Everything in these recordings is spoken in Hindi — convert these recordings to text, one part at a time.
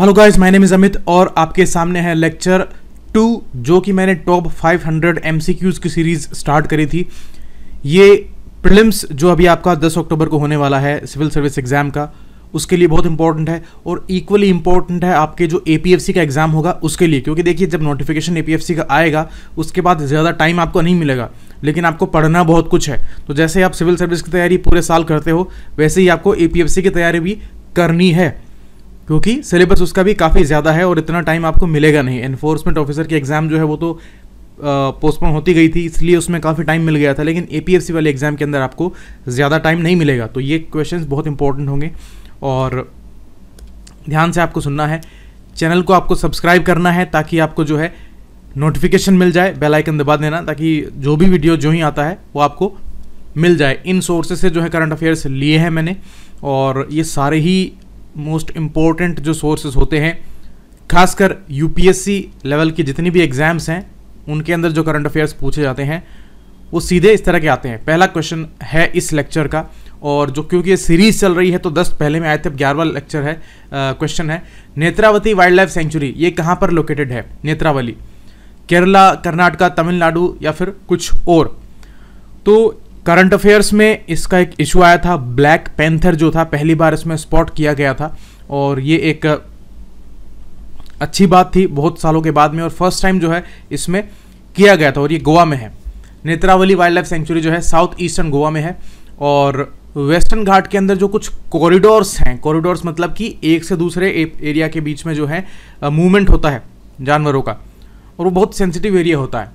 Hello guys my name is Amit और आपके सामने है लेक्चर टू जो कि मैंने टॉप 500 हंड्रेड की सीरीज़ स्टार्ट करी थी ये प्रिलिम्स जो अभी आपका 10 अक्टूबर को होने वाला है सिविल सर्विस एग्ज़ाम का उसके लिए बहुत इंपॉर्टेंट है और इक्वली इंपॉर्टेंट है आपके जो ए का एग्ज़ाम होगा उसके लिए क्योंकि देखिए जब नोटिफिकेशन ए का आएगा उसके बाद ज़्यादा टाइम आपको नहीं मिलेगा लेकिन आपको पढ़ना बहुत कुछ है तो जैसे आप सिविल सर्विस की तैयारी पूरे साल करते हो वैसे ही आपको ए की तैयारी भी करनी है क्योंकि सिलेबस उसका भी काफ़ी ज़्यादा है और इतना टाइम आपको मिलेगा नहीं एनफोर्समेंट ऑफिसर की एग्ज़ाम जो है वो तो पोस्टपोन होती गई थी इसलिए उसमें काफ़ी टाइम मिल गया था लेकिन ए वाले एग्ज़ाम के अंदर आपको ज़्यादा टाइम नहीं मिलेगा तो ये क्वेश्चन बहुत इंपॉर्टेंट होंगे और ध्यान से आपको सुनना है चैनल को आपको सब्सक्राइब करना है ताकि आपको जो है नोटिफिकेशन मिल जाए बेल आइकन दबा देना ताकि जो भी वीडियो जो ही आता है वो आपको मिल जाए इन सोर्सेज से जो है करंट अफेयर्स लिए हैं मैंने और ये सारे ही मोस्ट इम्पोर्टेंट जो सोर्सेज होते हैं खासकर यूपीएससी लेवल की जितनी भी एग्जाम्स हैं उनके अंदर जो करंट अफेयर्स पूछे जाते हैं वो सीधे इस तरह के आते हैं पहला क्वेश्चन है इस लेक्चर का और जो क्योंकि ये सीरीज चल रही है तो दस पहले में आए थे ग्यारहवा लेक्चर है क्वेश्चन है नेत्रावती वाइल्ड लाइफ सेंचुरी ये कहाँ पर लोकेटेड है नेत्रावली केरला कर्नाटका तमिलनाडु या फिर कुछ और तो करंट अफेयर्स में इसका एक इशू आया था ब्लैक पैंथर जो था पहली बार इसमें स्पॉट किया गया था और ये एक अच्छी बात थी बहुत सालों के बाद में और फर्स्ट टाइम जो है इसमें किया गया था और ये गोवा में है नेत्रावली वाइल्ड लाइफ सेंचुरी जो है साउथ ईस्टर्न गोवा में है और वेस्टर्न घाट के अंदर जो कुछ कॉरिडोर्स हैं कॉरिडोर्स मतलब कि एक से दूसरे एरिया के बीच में जो है मूवमेंट होता है जानवरों का और वो बहुत सेंसिटिव एरिया होता है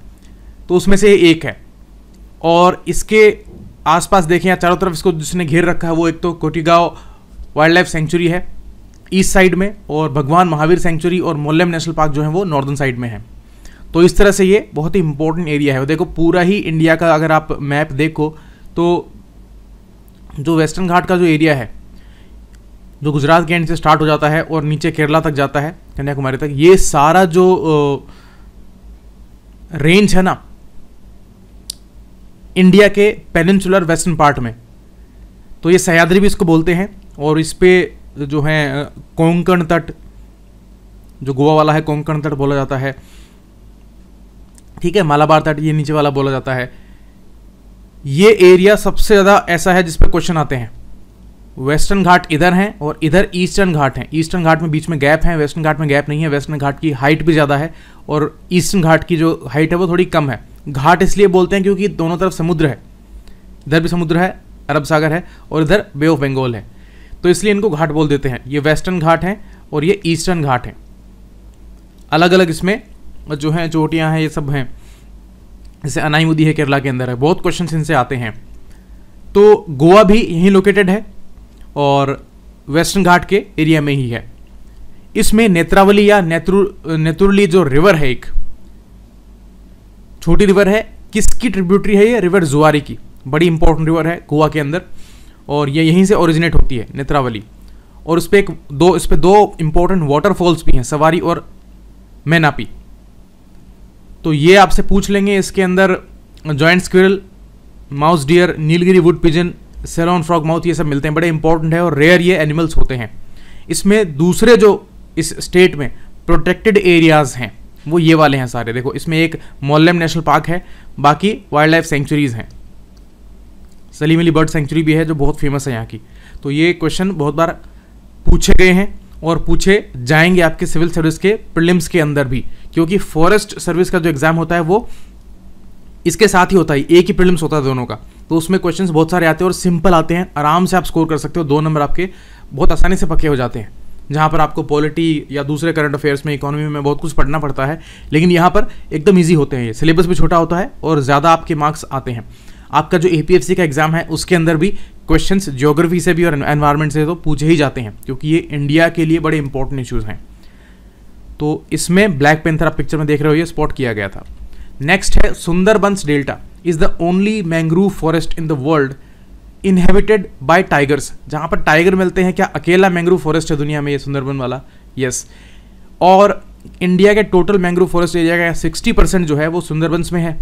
तो उसमें से एक है और इसके आसपास देखें या चारों तरफ इसको जिसने घेर रखा है वो एक तो कोटीगांव वाइल्ड लाइफ सेंचुरी है ईस्ट साइड में और भगवान महावीर सेंचुरी और मोल्लम नेशनल पार्क जो है वो नॉर्दर्न साइड में है तो इस तरह से ये बहुत ही इंपॉर्टेंट एरिया है देखो पूरा ही इंडिया का अगर आप मैप देखो तो जो वेस्टर्न घाट का जो एरिया है जो गुजरात के एंड से स्टार्ट हो जाता है और नीचे केरला तक जाता है कन्याकुमारी तक ये सारा जो रेंज है ना इंडिया के पेनिनसुलर वेस्टर्न पार्ट में तो ये सह्याद्री भी इसको बोलते हैं और इस पर जो है कोंकण तट जो गोवा वाला है कोंकण तट बोला जाता है ठीक है मालाबार तट ये नीचे वाला बोला जाता है ये एरिया सबसे ज़्यादा ऐसा है जिसपे क्वेश्चन आते हैं वेस्टर्न घाट इधर हैं और इधर ईस्टर्न घाट हैं ईस्टर्न घाट में बीच में गैप है वेस्टर्न घाट में गैप नहीं है वेस्टर्न घाट की हाइट भी ज़्यादा है और ईस्टर्न घाट की जो हाइट है वो थोड़ी कम है घाट इसलिए बोलते हैं क्योंकि दोनों तरफ समुद्र है इधर भी समुद्र है अरब सागर है और इधर बे ऑफ बंगाल है तो इसलिए इनको घाट बोल देते हैं ये वेस्टर्न घाट हैं और ये ईस्टर्न घाट हैं अलग अलग इसमें जो हैं चोटियाँ हैं ये सब हैं जैसे अनाईमुदी है केरला के अंदर है बहुत क्वेश्चन इनसे आते हैं तो गोवा भी यहीं लोकेटेड है और वेस्टर्न घाट के एरिया में ही है इसमें नेत्रावली या नेत्रु नेत्रुली जो रिवर है एक छोटी रिवर है किसकी ट्रिब्यूटरी है ये रिवर जुआरी की बड़ी इंपॉर्टेंट रिवर है गोवा के अंदर और ये यहीं से ओरिजिनेट होती है नेत्रावली और उस पर एक दो इस पर दो इम्पोर्टेंट वाटरफॉल्स भी हैं सवारी और मैनापी तो ये आपसे पूछ लेंगे इसके अंदर giant squirrel mouse deer Nilgiri wood pigeon Ceylon frog mouth ये सब मिलते हैं बड़े इंपॉर्टेंट है और रेयर ये एनिमल्स होते हैं इसमें दूसरे जो इस स्टेट में प्रोटेक्टेड एरियाज़ हैं वो ये वाले हैं सारे देखो इसमें एक मोलम नेशनल पार्क है बाकी वाइल्ड लाइफ सेंचुरीज हैं सलीम अली बर्ड सेंचुरी भी है जो बहुत फेमस है यहाँ की तो ये क्वेश्चन बहुत बार पूछे गए हैं और पूछे जाएंगे आपके सिविल सर्विस के प्रिलिम्स के अंदर भी क्योंकि फॉरेस्ट सर्विस का जो एग्ज़ाम होता है वो इसके साथ ही होता है एक ही प्रिलिम्स होता है दोनों का तो उसमें क्वेश्चंस बहुत सारे आते हैं और सिंपल आते हैं आराम से आप स्कोर कर सकते हो दो नंबर आपके बहुत आसानी से पक्के हो जाते हैं जहाँ पर आपको पॉलिटी या दूसरे करंट अफेयर्स में इकोनॉमी में बहुत कुछ पढ़ना पड़ता है लेकिन यहाँ पर एकदम ईजी होते हैं ये सिलेबस भी छोटा होता है और ज़्यादा आपके मार्क्स आते हैं आपका जो ए का एग्ज़ाम है उसके अंदर भी क्वेश्चन जोग्राफी से भी और एनवायरमेंट से तो पूछे ही जाते हैं क्योंकि ये इंडिया के लिए बड़े इंपॉर्टेंट इशूज़ हैं तो इसमें ब्लैक पेंथर आप पिक्चर में देख रहे हो ये स्पॉट किया गया था नेक्स्ट है Sundarbans delta is the only mangrove forest in the world inhabited by tigers जहां पर टाइगर मिलते हैं क्या अकेला मैंग्रोव फॉरेस्ट है दुनिया में ये सुंदरबन वाला यस और इंडिया के टोटल मैंग्रोव फॉरेस्ट एरिया का सिक्सटी परसेंट जो है वो सुंदरबंस में है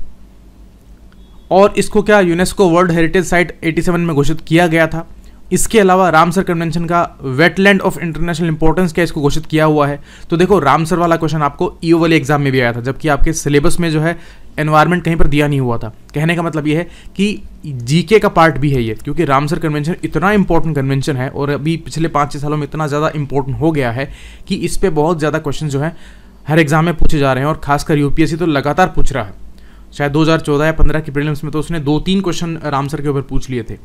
और इसको क्या यूनेस्को वर्ल्ड हेरिटेज साइट 87 में घोषित किया गया था इसके अलावा रामसर कन्वेंशन का वेटलैंड ऑफ इंटरनेशनल इंपॉर्टेंस क्या इसको घोषित किया हुआ है तो देखो रामसर वाला क्वेश्चन आपको ई वाले एग्जाम में भी आया था जबकि आपके सिलेबस में जो है एनवायरमेंट कहीं पर दिया नहीं हुआ था कहने का मतलब ये है कि जीके का पार्ट भी है ये क्योंकि रामसर कन्वेंशन इतना इंपॉर्टेंट कन्वेंशन है और अभी पिछले पाँच छः सालों में इतना ज़्यादा इंपॉर्टेंट हो गया है कि इस पर बहुत ज़्यादा क्वेश्चन जो है हर एग्जाम में पूछे जा रहे हैं और खासकर यूपीएससी तो लगातार पूछ रहा है शायद 2014 या 15 की प्रीलिम्स में तो उसने दो तीन क्वेश्चन रामसर के ऊपर पूछ लिए थे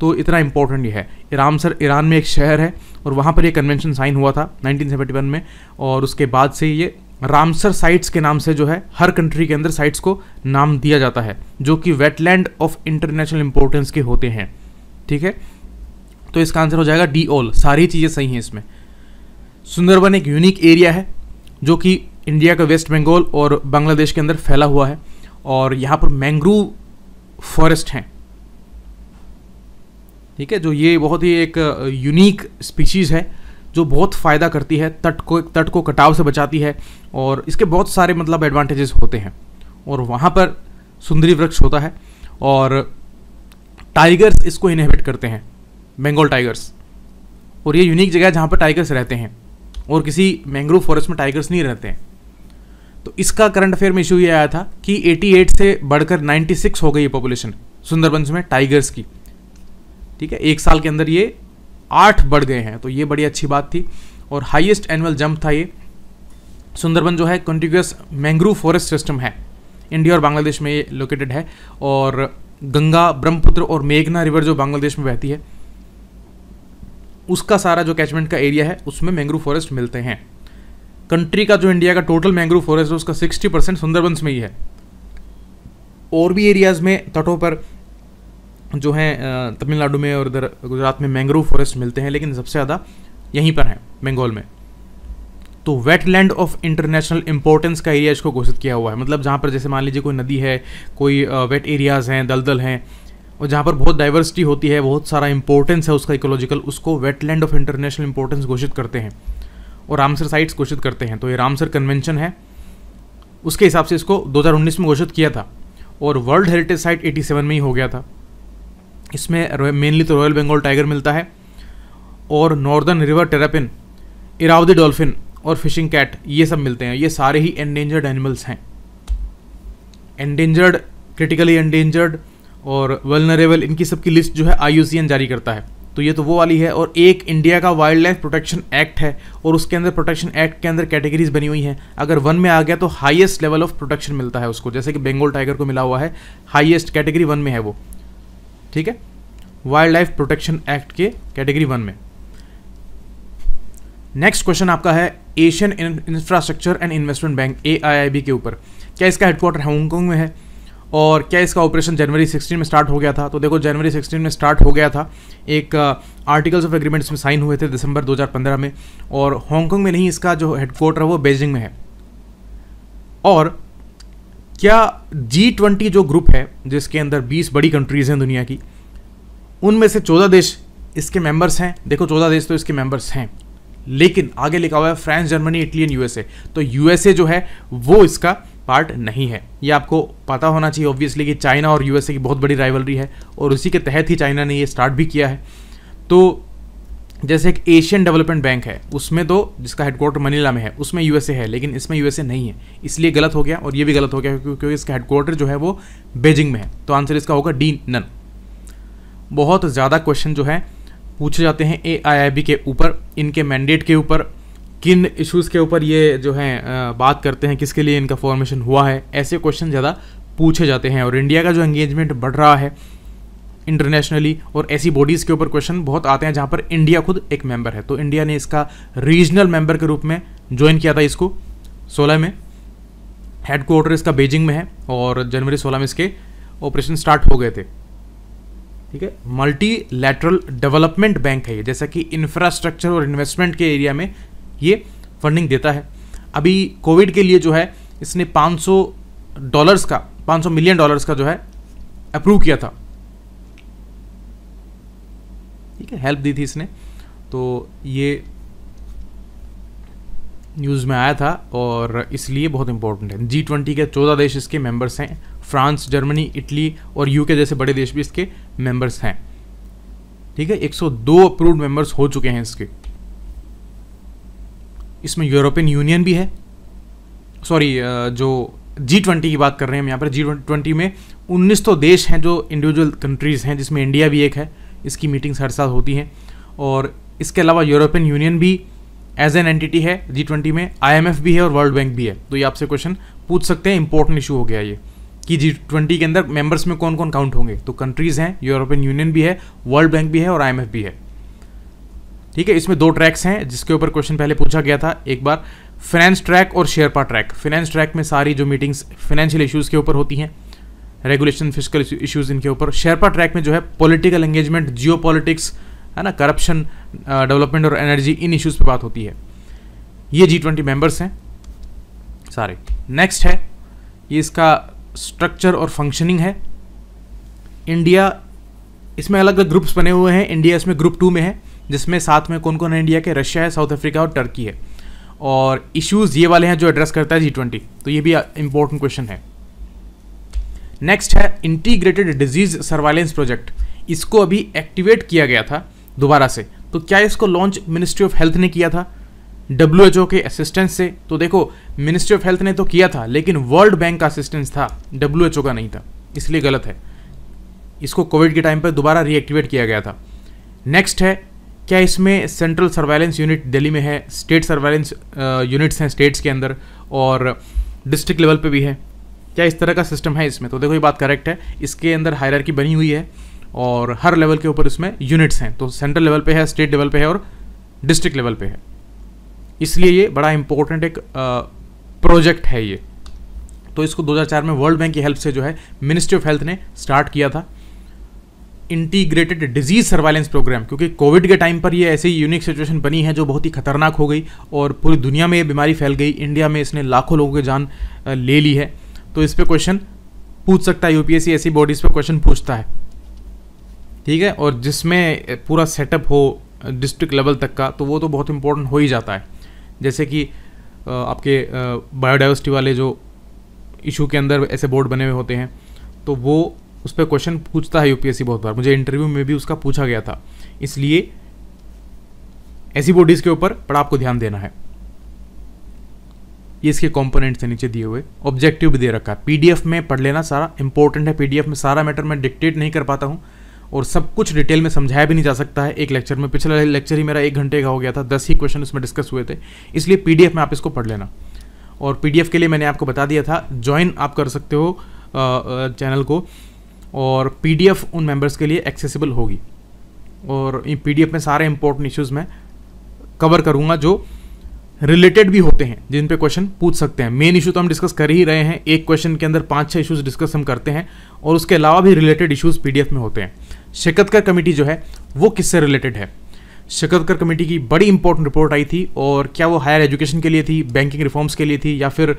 तो इतना इंपॉर्टेंट ये है ईरान सर ईरान में एक शहर है और वहाँ पर ये कन्वेंशन साइन हुआ था 1971 में और उसके बाद से ये रामसर साइट्स के नाम से जो है हर कंट्री के अंदर साइट्स को नाम दिया जाता है जो कि वेटलैंड ऑफ इंटरनेशनल इंपॉर्टेंस के होते हैं ठीक है तो इसका आंसर हो जाएगा डी ऑल सारी चीज़ें सही हैं इसमें सुंदरबन एक यूनिक एरिया है जो कि इंडिया का वेस्ट बंगाल और बांग्लादेश के अंदर फैला हुआ है और यहाँ पर मैंग्रोव फॉरेस्ट हैं ठीक है जो ये बहुत ही एक यूनिक स्पीशीज़ है जो बहुत फ़ायदा करती है तट को तट को कटाव से बचाती है और इसके बहुत सारे मतलब एडवांटेजेस होते हैं और वहाँ पर सुंदरी वृक्ष होता है और टाइगर्स इसको इनहेबिट करते हैं बेंगोल टाइगर्स और ये यूनिक जगह है जहाँ पर टाइगर्स रहते हैं और किसी मैंग्रोव फॉरेस्ट में टाइगर्स नहीं रहते हैं तो इसका करंट अफेयर में इशू ये आया था कि 88 से बढ़कर 96 हो गई पॉपुलेशन सुंदरबंस में टाइगर्स की ठीक है एक साल के अंदर ये आठ बढ़ गए हैं तो ये बड़ी अच्छी बात थी और हाईएस्ट एनुअल जंप था ये सुंदरबन जो है कंटिग्यूस मैंग्रोव फॉरेस्ट सिस्टम है इंडिया और बांग्लादेश में ये लोकेटेड है और गंगा ब्रह्मपुत्र और मेघना रिवर जो बांग्लादेश में बहती है उसका सारा जो कैचमेंट का एरिया है उसमें मैंग्रोव फॉरेस्ट मिलते हैं कंट्री का जो इंडिया का टोटल मैंग्रोव फॉरेस्ट है उसका सिक्सटी परसेंट सुंदरबंस में ही है और भी एरियाज़ में तटों पर जो है तमिलनाडु में और इधर गुजरात में मैंग्रोव फॉरेस्ट मिलते हैं लेकिन सबसे ज़्यादा यहीं पर हैं बंगाल में तो वेटलैंड ऑफ इंटरनेशनल इंपॉर्टेंस का एरिया इसको घोषित किया हुआ है मतलब जहाँ पर जैसे मान लीजिए कोई नदी है कोई वेट एरियाज़ हैं दलदल हैं और जहाँ पर बहुत डाइवर्सिटी होती है बहुत सारा इंपॉर्टेंस है उसका इकोलॉजिकल उसको वेटलैंड ऑफ इंटरनेशनल इंपॉर्टेंस घोषित करते हैं और रामसर साइट्स घोषित करते हैं तो ये रामसर कन्वेंशन है उसके हिसाब से इसको 2019 में घोषित किया था और वर्ल्ड हेरिटेज साइट 87 में ही हो गया था इसमें मेनली तो रॉयल बंगाल टाइगर मिलता है और northern river terrapin Irrawaddy dolphin और फिशिंग कैट ये सब मिलते हैं ये सारे ही एंडेंजर्ड एनिमल्स हैं एंडेंजर्ड क्रिटिकली एंडेंजर्ड और वेलनरेबल इनकी सबकी लिस्ट जो है आई जारी करता है तो ये तो वो वाली है और एक इंडिया का वाइल्ड लाइफ प्रोटेक्शन एक्ट है और उसके अंदर प्रोटेक्शन एक्ट के अंदर कैटेगरीज बनी हुई हैं अगर वन में आ गया तो हाईएस्ट लेवल ऑफ प्रोटेक्शन मिलता है उसको जैसे कि बेंगोल टाइगर को मिला हुआ है हाईएस्ट कैटेगरी वन में है वो ठीक है वाइल्ड लाइफ प्रोटेक्शन एक्ट के कैटेगरी वन में नेक्स्ट क्वेश्चन आपका है Asian infrastructure and investment bank ए के ऊपर क्या इसका हेडक्वार्टर हांगकॉन्ग में है और क्या इसका ऑपरेशन जनवरी 16 में स्टार्ट हो गया था तो देखो जनवरी 16 में स्टार्ट हो गया था एक आर्टिकल्स ऑफ एग्रीमेंट में साइन हुए थे दिसंबर 2015 में और हांगकॉन्ग में नहीं इसका जो हेडक्वार्टर है वो बेजिंग में है और क्या जी ट्वेंटी जो ग्रुप है जिसके अंदर बीस बड़ी कंट्रीज़ हैं दुनिया की उनमें से चौदह देश इसके मेंबर्स हैं देखो चौदह देश तो इसके मेंबर्स हैं लेकिन आगे लिखा हुआ है France Germany Italy and USA तो यूएसए जो है वो इसका पार्ट नहीं है ये आपको पता होना चाहिए ऑब्वियसली कि चाइना और यूएसए की बहुत बड़ी राइवलरी है और उसी के तहत ही चाइना ने ये स्टार्ट भी किया है तो जैसे एक एशियन डेवलपमेंट बैंक है उसमें तो जिसका हेडक्वार्टर मनीला में है उसमें यूएसए है लेकिन इसमें यूएसए नहीं है इसलिए गलत हो गया और ये भी गलत हो गया क्योंकि इसका हेडक्वार्टर जो है वो बेजिंग में है तो आंसर इसका होगा डी नन बहुत ज़्यादा क्वेश्चन जो है पूछे जाते हैं ए के ऊपर इनके मैंडेट के ऊपर किन इशूज़ के ऊपर ये जो है बात करते हैं किसके लिए इनका फॉर्मेशन हुआ है ऐसे क्वेश्चन ज़्यादा पूछे जाते हैं और इंडिया का जो एंगेजमेंट बढ़ रहा है इंटरनेशनली और ऐसी बॉडीज़ के ऊपर क्वेश्चन बहुत आते हैं जहाँ पर इंडिया खुद एक मेंबर है तो इंडिया ने इसका रीजनल मेंबर के रूप में ज्वाइन किया था इसको सोलह में हेडक्वार्टर इसका बेजिंग में है और जनवरी सोलह में इसके ऑपरेशन स्टार्ट हो गए थे ठीक है मल्टी लेटरल डेवलपमेंट बैंक है ये जैसा कि इंफ्रास्ट्रक्चर और इन्वेस्टमेंट के एरिया में ये फंडिंग देता है अभी कोविड के लिए जो है इसने 500 डॉलर्स का 500 मिलियन डॉलर्स का जो है अप्रूव किया था ठीक है हेल्प दी थी इसने तो ये न्यूज़ में आया था और इसलिए बहुत इंपॉर्टेंट है जी ट्वेंटी के चौदह देश इसके मेंबर्स हैं फ्रांस जर्मनी इटली और यूके जैसे बड़े देश भी इसके मेंबर्स हैं ठीक है 102 अप्रूव्ड मेंबर्स हो चुके हैं इसके इसमें यूरोपियन यूनियन भी है सॉरी जो जी ट्वेंटी की बात कर रहे हैं हम यहाँ पर जी ट्वेंटी में उन्नीस तो देश हैं जो इंडिविजुअल कंट्रीज़ हैं जिसमें इंडिया भी एक है इसकी मीटिंग्स हर साल होती हैं और इसके अलावा यूरोपियन यूनियन भी एज एन एंटिटी है जी ट्वेंटी में आई भी है और वर्ल्ड बैंक भी है तो ये आपसे क्वेश्चन पूछ सकते हैं इंपॉर्टेंट इशू हो गया ये कि जी ट्वेंटी के अंदर मेंबर्स में कौन कौन काउंट होंगे तो कंट्रीज़ हैं यूरोपियन यूनियन भी है वर्ल्ड बैंक भी है और आई भी है ठीक है इसमें दो ट्रैक्स हैं जिसके ऊपर क्वेश्चन पहले पूछा गया था एक बार फाइनेंस ट्रैक और शेयरपा ट्रैक फाइनेंस ट्रैक में सारी जो मीटिंग्स फाइनेंशियल इश्यूज़ के ऊपर होती हैं रेगुलेशन फिजिकल इश्यूज इनके ऊपर शेरपा ट्रैक में जो है पॉलिटिकल एंगेजमेंट जियो पॉलिटिक्स है ना करप्शन डेवलपमेंट uh, और एनर्जी इन इश्यूज़ पे बात होती है ये जी ट्वेंटी मेम्बर्स हैं सारे नेक्स्ट है ये इसका स्ट्रक्चर और फंक्शनिंग है इंडिया इसमें अलग अलग ग्रुप्स बने हुए हैं इंडिया इसमें ग्रुप टू में है जिसमें साथ में कौन कौन है इंडिया के रशिया है साउथ अफ्रीका और टर्की है और इश्यूज़ ये वाले हैं जो एड्रेस करता है जी ट्वेंटी तो ये भी इंपॉर्टेंट uh, क्वेश्चन है नेक्स्ट है इंटीग्रेटेड डिजीज सर्वाइलेंस प्रोजेक्ट इसको अभी एक्टिवेट किया गया था दोबारा से तो क्या इसको लॉन्च मिनिस्ट्री ऑफ हेल्थ ने किया था डब्ल्यू के असिस्टेंस से तो देखो मिनिस्ट्री ऑफ हेल्थ ने तो किया था लेकिन वर्ल्ड बैंक का असिस्टेंस था डब्ल्यू का नहीं था इसलिए गलत है इसको कोविड के टाइम पर दोबारा रीएक्टिवेट किया गया था नेक्स्ट है क्या इसमें सेंट्रल सर्वाइलेंस यूनिट दिल्ली में है स्टेट सर्वेलेंस यूनिट्स हैं स्टेट्स के अंदर और डिस्ट्रिक्ट लेवल पे भी है क्या इस तरह का सिस्टम है इसमें तो देखो ये बात करेक्ट है इसके अंदर हायरार्की बनी हुई है और हर लेवल के ऊपर इसमें यूनिट्स हैं तो सेंट्रल लेवल पे है स्टेट लेवल पे है और डिस्ट्रिक्ट लेवल पे है इसलिए ये बड़ा इंपॉर्टेंट एक प्रोजेक्ट है ये तो इसको 2004 में वर्ल्ड बैंक की हेल्प से जो है मिनिस्ट्री ऑफ हेल्थ ने स्टार्ट किया था इंटीग्रेटेड डिजीज सर्वाइलेंस प्रोग्राम क्योंकि कोविड के टाइम पर ये ऐसी यूनिक सिचुएशन बनी है जो बहुत ही खतरनाक हो गई और पूरी दुनिया में ये बीमारी फैल गई इंडिया में इसने लाखों लोगों की जान ले ली है तो इस पर क्वेश्चन पूछ सकता है यूपीएससी ऐसी बॉडीज़ पर क्वेश्चन पूछता है ठीक है और जिसमें पूरा सेटअप हो डिस्ट्रिक्ट लेवल तक का तो वो तो बहुत इंपॉर्टेंट हो ही जाता है जैसे कि आपके बायोडाइवर्सिटी वाले जो इशू के अंदर ऐसे बोर्ड बने हुए होते हैं तो वो उस पर क्वेश्चन पूछता है यूपीएससी बहुत बार मुझे इंटरव्यू में भी उसका पूछा गया था इसलिए ऐसी बॉडीज़ के ऊपर बड़ा आपको ध्यान देना है ये इसके कंपोनेंट्स हैं नीचे दिए हुए ऑब्जेक्टिव भी दे रखा है पी में पढ़ लेना सारा इंपॉर्टेंट है पी में सारा मैटर मैं डिक्टेट नहीं कर पाता हूँ और सब कुछ डिटेल में समझाया भी नहीं जा सकता है एक लेक्चर में पिछला लेक्चर ही मेरा एक घंटे का हो गया था दस ही क्वेश्चन उसमें डिस्कस हुए थे इसलिए पी में आप इसको पढ़ लेना और पी के लिए मैंने आपको बता दिया था ज्वाइन आप कर सकते हो चैनल को और पी उन मेम्बर्स के लिए एक्सेसिबल होगी और पी डी में सारे इंपॉर्टेंट इश्यूज़ में कवर करूँगा जो रिलेटेड भी होते हैं जिन पे क्वेश्चन पूछ सकते हैं मेन इशू तो हम डिस्कस कर ही रहे हैं एक क्वेश्चन के अंदर पांच छह इशूज़ डिस्कस हम करते हैं और उसके अलावा भी रिलेटेड डी पीडीएफ में होते हैं शिकतकर कमेटी जो है वो किससे रिलेटेड है शिकतकर कमेटी की बड़ी इंपॉर्टेंट रिपोर्ट आई थी और क्या वो हायर एजुकेशन के लिए थी बैंकिंग रिफॉर्म्स के लिए थी या फिर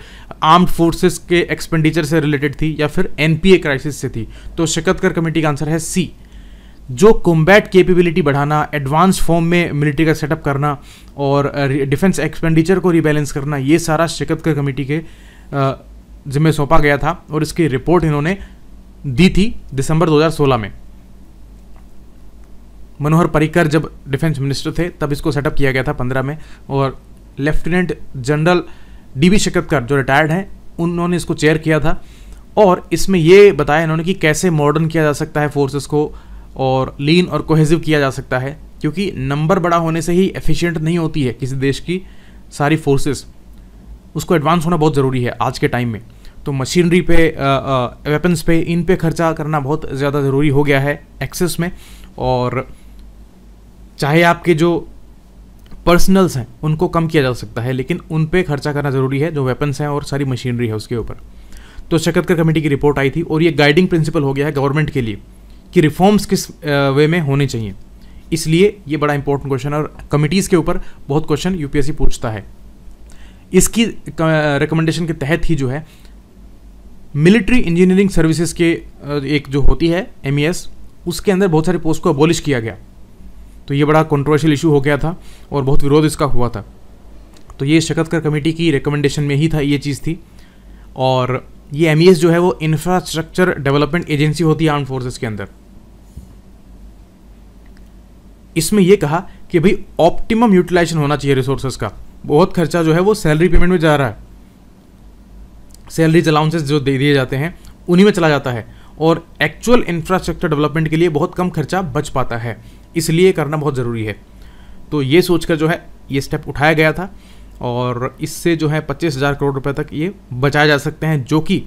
आर्म्ड फोर्सेस के एक्सपेंडिचर से रिलेटेड थी या फिर एनपीए क्राइसिस से थी तो शिकतकर कमेटी का आंसर है सी जो कॉम्बैट कैपेबिलिटी बढ़ाना एडवांस फॉर्म में मिलिट्री का सेटअप करना और डिफेंस uh, एक्सपेंडिचर को रिबैलेंस करना ये सारा शिकत कर कमेटी के uh, जिम्मे सौंपा गया था और इसकी रिपोर्ट इन्होंने दी थी दिसंबर 2016 में मनोहर पर्रिकर जब डिफेंस मिनिस्टर थे तब इसको सेटअप किया गया था पंद्रह में और lieutenant general D B Shekatkar जो रिटायर्ड हैं उन्होंने इसको चेयर किया था और इसमें ये बताया इन्होंने कि कैसे मॉडर्न किया जा सकता है फोर्सेस को और लीन और कोहेजिव किया जा सकता है क्योंकि नंबर बड़ा होने से ही एफिशिएंट नहीं होती है किसी देश की सारी फोर्सेस उसको एडवांस होना बहुत ज़रूरी है आज के टाइम में तो मशीनरी पे वेपन्स पे इन पे खर्चा करना बहुत ज़्यादा ज़रूरी हो गया है एक्सेस में और चाहे आपके जो पर्सनल्स हैं उनको कम किया जा सकता है लेकिन उन पे खर्चा करना ज़रूरी है जो वेपन्स हैं और सारी मशीनरी है उसके ऊपर तो शकतकर कमेटी की रिपोर्ट आई थी और ये गाइडिंग प्रिंसिपल हो गया है गवर्नमेंट के लिए कि रिफॉर्म्स किस वे में होने चाहिए इसलिए ये बड़ा इंपॉर्टेंट क्वेश्चन है और कमिटीज़ के ऊपर बहुत क्वेश्चन यूपीएससी पूछता है इसकी रिकमेंडेशन के तहत ही जो है मिलिट्री इंजीनियरिंग सर्विसेज के एक जो होती है एम e उसके अंदर बहुत सारे पोस्ट को अबोलिश किया गया तो ये बड़ा कॉन्ट्रोवर्शियल इशू हो गया था और बहुत विरोध इसका हुआ था तो ये शकतकर कमेटी की रिकमेंडेशन में ही था ये चीज़ थी और ये एम e जो है वो इंफ्रास्ट्रक्चर डेवलपमेंट एजेंसी होती है आर्म फोर्सेज के अंदर इसमें यह कहा कि भाई ऑप्टिमम यूटिलाइजेशन होना चाहिए रिसोर्सेज का बहुत खर्चा जो है वो सैलरी पेमेंट में जा रहा है सैलरीज अलाउंसेज जो दे दिए जाते हैं उन्हीं में चला जाता है और एक्चुअल इंफ्रास्ट्रक्चर डेवलपमेंट के लिए बहुत कम खर्चा बच पाता है इसलिए करना बहुत ज़रूरी है तो ये सोचकर जो है ये स्टेप उठाया गया था और इससे जो है पच्चीस हज़ार करोड़ रुपए तक ये बचाए जा सकते हैं जो कि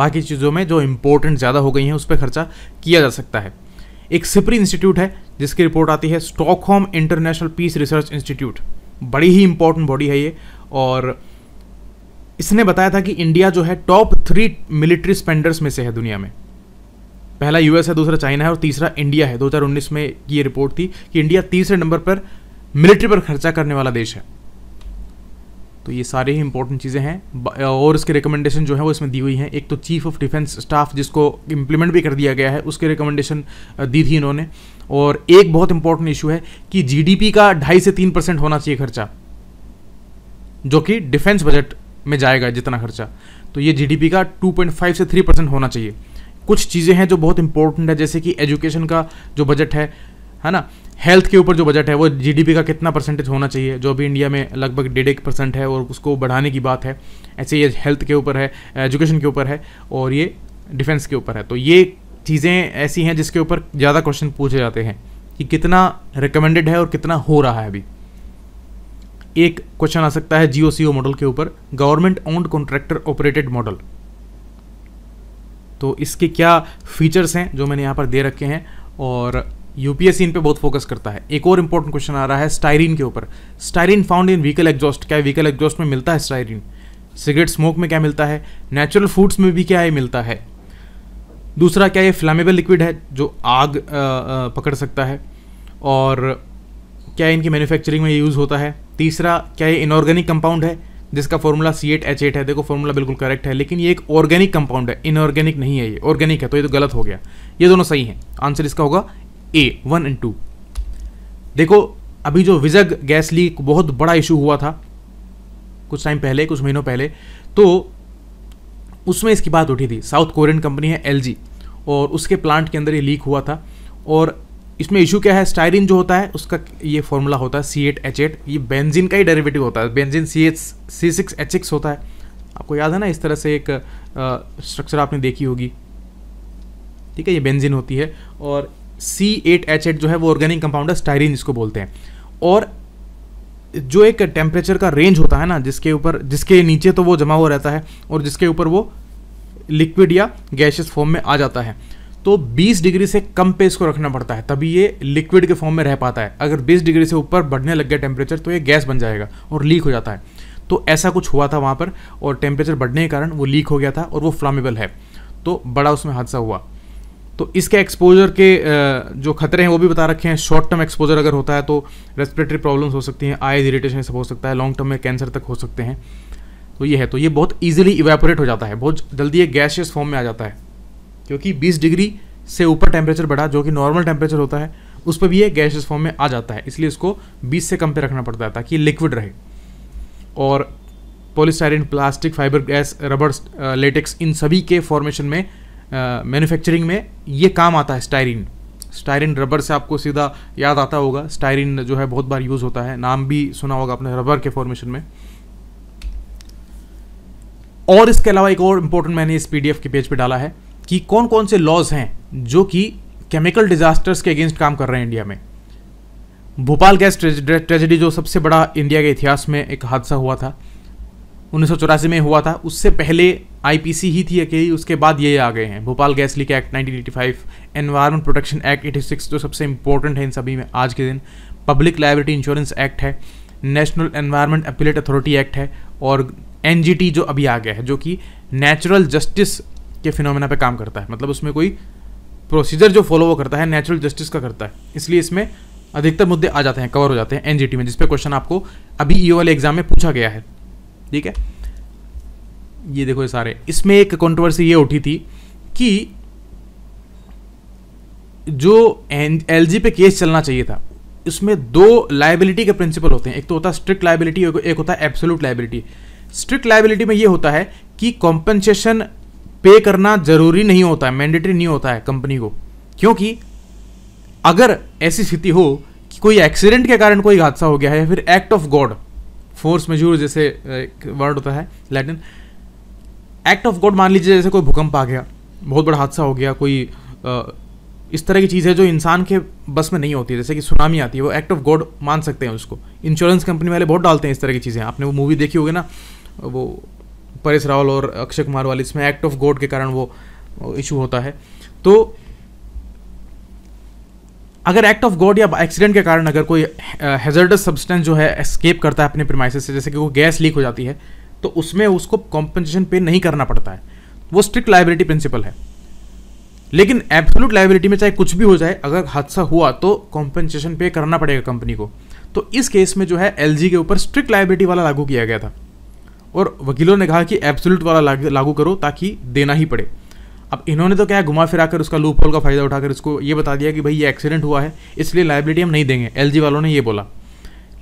बाकी चीज़ों में जो इम्पोर्टेंट ज़्यादा हो गई हैं उस पर खर्चा किया जा सकता है एक सिपरी इंस्टीट्यूट है जिसकी रिपोर्ट आती है Stockholm international peace research institute बड़ी ही इंपॉर्टेंट बॉडी है ये और इसने बताया था कि इंडिया जो है टॉप थ्री मिलिट्री स्पेंडर्स में से है दुनिया में पहला यूएस है दूसरा चाइना है और तीसरा इंडिया है 2019 में ये रिपोर्ट थी कि इंडिया तीसरे नंबर पर मिलिट्री पर खर्चा करने वाला देश है तो ये सारे ही इंपॉर्टेंट चीज़ें हैं और उसके रिकमेंडेशन जो है वो इसमें दी हुई हैं एक तो चीफ ऑफ डिफेंस स्टाफ जिसको इम्प्लीमेंट भी कर दिया गया है उसके रिकमेंडेशन दी थी इन्होंने और एक बहुत इंपॉर्टेंट इशू है कि जीडीपी का ढाई से तीन परसेंट होना चाहिए खर्चा जो कि डिफेंस बजट में जाएगा जितना खर्चा तो ये जीडीपी का 2.5 से 3 परसेंट होना चाहिए कुछ चीज़ें हैं जो बहुत इंपॉर्टेंट है जैसे कि एजुकेशन का जो बजट है है ना हेल्थ के ऊपर जो बजट है वो जीडीपी का कितना परसेंटेज होना चाहिए जो अभी इंडिया में लगभग डेढ़ एक परसेंट है और उसको बढ़ाने की बात है ऐसे ये हेल्थ के ऊपर है एजुकेशन के ऊपर है और ये डिफेंस के ऊपर है तो ये चीज़ें ऐसी हैं जिसके ऊपर ज़्यादा क्वेश्चन पूछे जाते हैं कि कितना रिकमेंडेड है और कितना हो रहा है अभी एक क्वेश्चन आ सकता है जी मॉडल के ऊपर government owned contractor operated model तो इसके क्या फीचर्स हैं जो मैंने यहाँ पर दे रखे हैं और यूपीएससी इन पे बहुत फोकस करता है एक और इंपॉर्टेंट क्वेश्चन आ रहा है स्टायरीन के ऊपर styrene found in vehicle exhaust क्या व्हीकल एग्जॉस्ट में मिलता है स्टायरीन सिगरेट स्मोक में क्या मिलता है नेचुरल फूड्स में भी क्या ये मिलता है दूसरा क्या ये फ्लैमेबल लिक्विड है जो आग आ, आ, पकड़ सकता है और क्या इनकी मैन्युफैक्चरिंग में यूज़ होता है तीसरा क्या ये इनऑर्गेनिक कंपाउंड है जिसका formula C eight H eight है देखो फॉर्मूला बिल्कुल करेक्ट है लेकिन ये एक ऑर्गेनिक कंपाउंड है इनऑर्गेनिक नहीं है ये ऑर्गेनिक है तो ये तो गलत हो गया ये दोनों सही है आंसर इसका होगा ए वन एंड टू देखो अभी जो विजग गैस लीक बहुत बड़ा इशू हुआ था कुछ टाइम पहले कुछ महीनों पहले तो उसमें इसकी बात उठी थी साउथ कोरियन कंपनी है एल और उसके प्लांट के अंदर ये लीक हुआ था और इसमें इशू क्या है स्टायरिन जो होता है उसका ये फॉर्मूला होता है सी एट एच एट ये बेंजिन का ही डेरिवेटिव होता है benzene C H C six H six होता है आपको याद है ना इस तरह से एक स्ट्रक्चर आपने देखी होगी ठीक है ये बेंजिन होती है और सी एट एच एट जो है वो ऑर्गेनिक कंपाउंड है स्टायरिन जिसको बोलते हैं और जो एक टेम्परेचर का रेंज होता है ना जिसके ऊपर जिसके नीचे तो वो जमा हो रहता है और जिसके ऊपर वो लिक्विड या गैशियस फॉर्म में आ जाता है तो 20 डिग्री से कम पे इसको रखना पड़ता है तभी ये लिक्विड के फॉर्म में रह पाता है अगर 20 डिग्री से ऊपर बढ़ने लग गया टेम्परेचर तो ये गैस बन जाएगा और लीक हो जाता है तो ऐसा कुछ हुआ था वहाँ पर और टेम्परेचर बढ़ने के कारण वो लीक हो गया था और वो फ्लामेबल है तो बड़ा उसमें हादसा हुआ तो इसके एक्सपोजर के जो खतरे हैं वो भी बता रखे हैं शॉर्ट टर्म एक्सपोजर अगर होता है तो रेस्पिरेटरी प्रॉब्लम्स हो सकती हैं आईज इरीटेशन सब हो सकता है लॉन्ग टर्म में कैंसर तक हो सकते हैं तो ये है तो ये बहुत ईजिली इवेपोरेट हो जाता है बहुत जल्दी ये गैशियस फॉर्म में आ जाता है क्योंकि 20 डिग्री से ऊपर टेम्परेचर बढ़ा जो कि नॉर्मल टेम्परेचर होता है उस पर भी ये गैशियस फॉर्म में आ जाता है इसलिए इसको 20 से कम पे रखना पड़ता है ताकि लिक्विड रहे और polystyrene plastic fibre gas rubber latex इन सभी के फॉर्मेशन में मैन्युफैक्चरिंग में ये काम आता है स्टायरिन स्टायरिन रबर से आपको सीधा याद आता होगा स्टायरिन जो है बहुत बार यूज़ होता है नाम भी सुना होगा अपने रबर के फॉर्मेशन में और इसके अलावा एक और इम्पोर्टेंट मैंने इस पीडीएफ के पेज पे डाला है कि कौन कौन से लॉज हैं जो कि केमिकल डिजास्टर्स के अगेंस्ट काम कर रहे हैं इंडिया में भोपाल गैस ट्रेजेडी जो सबसे बड़ा इंडिया के इतिहास में एक हादसा हुआ था उन्नीस में हुआ था उससे पहले आईपीसी ही थी अकेली उसके बाद ये आ गए हैं Bhopal gas leak act 1985 environment protection act 86 जो सबसे इंपॉर्टेंट है इन सभी में आज के दिन पब्लिक लाइबिलिटी इंश्योरेंस एक्ट है national environment appellate authority act है और एन जो अभी आ गया है जो कि नेचुरल जस्टिस के फिनोमेना पे काम करता है मतलब उसमें कोई प्रोसीजर जो फॉलो वो करता है नेचुरल जस्टिस का करता है इसलिए इसमें अधिकतर मुद्दे आ जाते हैं कवर हो जाते हैं एन में जिसपे क्वेश्चन आपको अभी ई वाले एग्जाम में पूछा गया है ठीक है ये देखो ये सारे इसमें एक कंट्रोवर्सी ये उठी थी कि जो एल पे केस चलना चाहिए था उसमें दो लाइबिलिटी के प्रिंसिपल होते हैं एक तो होता है स्ट्रिक्ट लाइबिलिटी एक होता है एब्सोलूट लाइबिलिटी स्ट्रिक्ट लाइबिलिटी में ये होता है कि कॉम्पनसेशन पे करना जरूरी नहीं होता है मैंडेटरी नहीं होता है कंपनी को क्योंकि अगर ऐसी स्थिति हो कि कोई एक्सीडेंट के कारण कोई हादसा हो गया है या फिर act of God force majeure जैसे एक वर्ड होता है लैटिन एक्ट ऑफ गॉड मान लीजिए जैसे कोई भूकंप आ गया बहुत बड़ा हादसा हो गया कोई आ, इस तरह की चीज़ है जो इंसान के बस में नहीं होती है जैसे कि सुनामी आती है वो एक्ट ऑफ गॉड मान सकते हैं उसको इंश्योरेंस कंपनी वाले बहुत डालते हैं इस तरह की चीज़ें आपने वो मूवी देखी होगी ना वो परेश रावल और अक्षय कुमार वाली इसमें एक्ट ऑफ गॉड के कारण वो इशू होता है तो अगर एक्ट ऑफ गॉड या एक्सीडेंट के कारण अगर कोई हेजर्डस सब्सटेंस जो है एस्केप करता है अपने प्रमाइसिस से जैसे कि वो गैस लीक हो जाती है तो उसमें उसको कॉम्पनसेशन पे नहीं करना पड़ता है वो स्ट्रिक्ट लाइबिलिटी प्रिंसिपल है लेकिन एब्सोलूट लाइबिलिटी में चाहे कुछ भी हो जाए अगर हादसा हुआ तो कॉम्पनसेशन पे करना पड़ेगा कंपनी को तो इस केस में जो है एल के ऊपर स्ट्रिक्ट लाइबिलिटी वाला लागू किया गया था और वकीलों ने कहा कि एब्सोलूट वाला लागू करो ताकि देना ही पड़े अब इन्होंने तो क्या है घुमा फिरा कर उसका लूप होल का फ़ायदा उठाकर उसको ये बता दिया कि भाई ये एक्सीडेंट हुआ है इसलिए लाइबिलिटी हम नहीं देंगे एल वालों ने ये बोला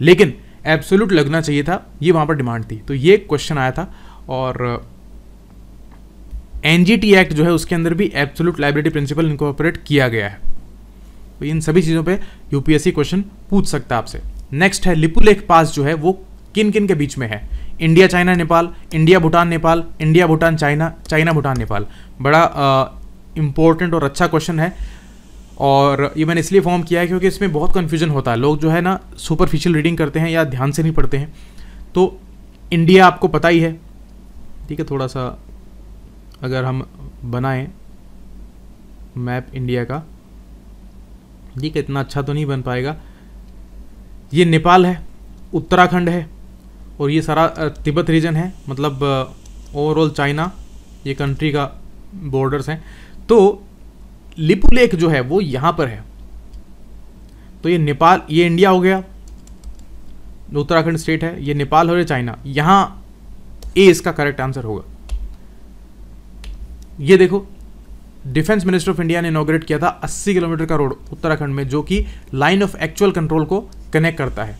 लेकिन एब्सोल्यूट लगना चाहिए था ये वहाँ पर डिमांड थी तो ये क्वेश्चन आया था और एन uh, एक्ट जो है उसके अंदर भी एब्सोल्यूट लाइबिलिटी प्रिंसिपल इंकॉपरेट किया गया है तो इन सभी चीज़ों पे यूपीएससी क्वेश्चन पूछ सकता है आपसे नेक्स्ट है लिपुलेख पास जो है वो किन किन के बीच में है India China Nepal India Bhutan Nepal India Bhutan China China Bhutan Nepal बड़ा इंपॉर्टेंट और अच्छा क्वेश्चन है और ये मैंने इसलिए फॉर्म किया है क्योंकि इसमें बहुत कन्फ्यूजन होता है लोग जो है ना सुपरफिशियल रीडिंग करते हैं या ध्यान से नहीं पढ़ते हैं तो इंडिया आपको पता ही है ठीक है थोड़ा सा अगर हम बनाएं मैप इंडिया का ठीक है इतना अच्छा तो नहीं बन पाएगा ये नेपाल है उत्तराखंड है और ये सारा तिब्बत रीजन है मतलब ओवरऑल चाइना ये कंट्री का बॉर्डर्स हैं तो लिपु लेक जो है वो यहाँ पर है तो ये नेपाल ये इंडिया हो गया उत्तराखंड स्टेट है ये नेपाल हो रहा चाइना यहाँ ए इसका करेक्ट आंसर होगा ये देखो डिफेंस मिनिस्टर ऑफ इंडिया ने इनोग्रेट किया था 80 किलोमीटर का रोड उत्तराखंड में जो कि लाइन ऑफ एक्चुअल कंट्रोल को कनेक्ट करता है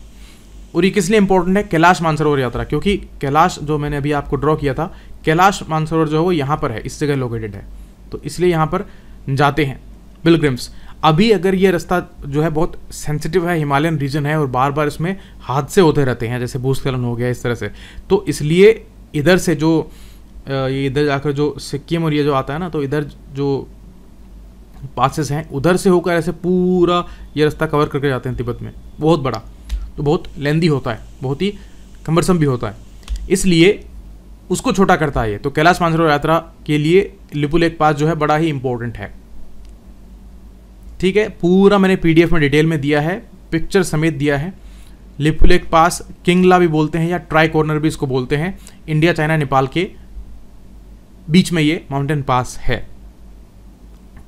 और ये किस लिए इंपॉर्टेंट है कैलाश मानसरोवर यात्रा क्योंकि कैलाश जो मैंने अभी आपको ड्रॉ किया था कैलाश मानसरोवर जो है वो यहाँ पर है इस जगह लोकेटेड है तो इसलिए यहाँ पर जाते हैं बिलग्रिम्स अभी अगर ये रास्ता जो है बहुत सेंसिटिव है हिमालयन रीजन है और बार बार इसमें हादसे होते रहते हैं जैसे भूस्खलन हो गया इस तरह से तो इसलिए इधर से जो ये इधर जाकर जो सिक्किम और ये जो आता है ना तो इधर जो पासेस हैं उधर से होकर ऐसे पूरा ये रास्ता कवर करके जाते हैं तिब्बत में बहुत बड़ा तो बहुत लेंदी होता है बहुत ही कम्बरसम भी होता है इसलिए उसको छोटा करता है ये तो कैलाश मानसरोवर यात्रा के लिए लिपु पास जो है बड़ा ही इंपॉर्टेंट है ठीक है पूरा मैंने पीडीएफ में डिटेल में दिया है पिक्चर समेत दिया है लिपुलेक पास किंगला भी बोलते हैं या ट्राई कॉर्नर भी इसको बोलते हैं इंडिया चाइना नेपाल के बीच में ये माउंटेन पास है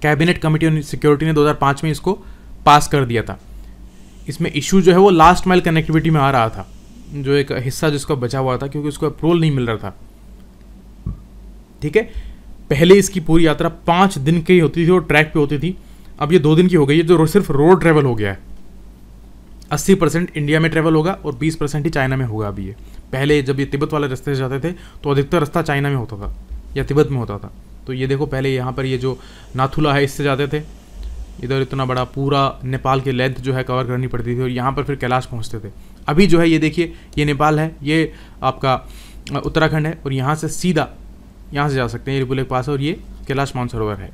कैबिनेट कमेटी ऑन सिक्योरिटी ने 2005 में इसको पास कर दिया था इसमें इशू जो है वो लास्ट माइल कनेक्टिविटी में आ रहा था जो एक हिस्सा जिसका बचा हुआ था क्योंकि उसको अप्रोल नहीं मिल रहा था ठीक है पहले इसकी पूरी यात्रा पाँच दिन की होती थी और ट्रैक पे होती थी अब ये दो दिन की हो गई है जो सिर्फ रोड ट्रैवल हो गया है अस्सी परसेंट इंडिया में ट्रैवल होगा और बीस परसेंट ही चाइना में होगा अभी ये पहले जब ये तिब्बत वाले रास्ते से जाते थे तो अधिकतर रास्ता चाइना में होता था या तिब्बत में होता था तो ये देखो पहले यहाँ पर ये जो नाथुला है इससे जाते थे इधर इतना बड़ा पूरा नेपाल की लेंथ जो है कवर करनी पड़ती थी और यहाँ पर फिर कैलाश पहुँचते थे अभी जो है ये देखिए ये नेपाल है ये आपका उत्तराखंड है और यहाँ से सीधा यहाँ से जा सकते हैं रिपोले रिपुलेक पास और ये कैलाश मानसरोवर है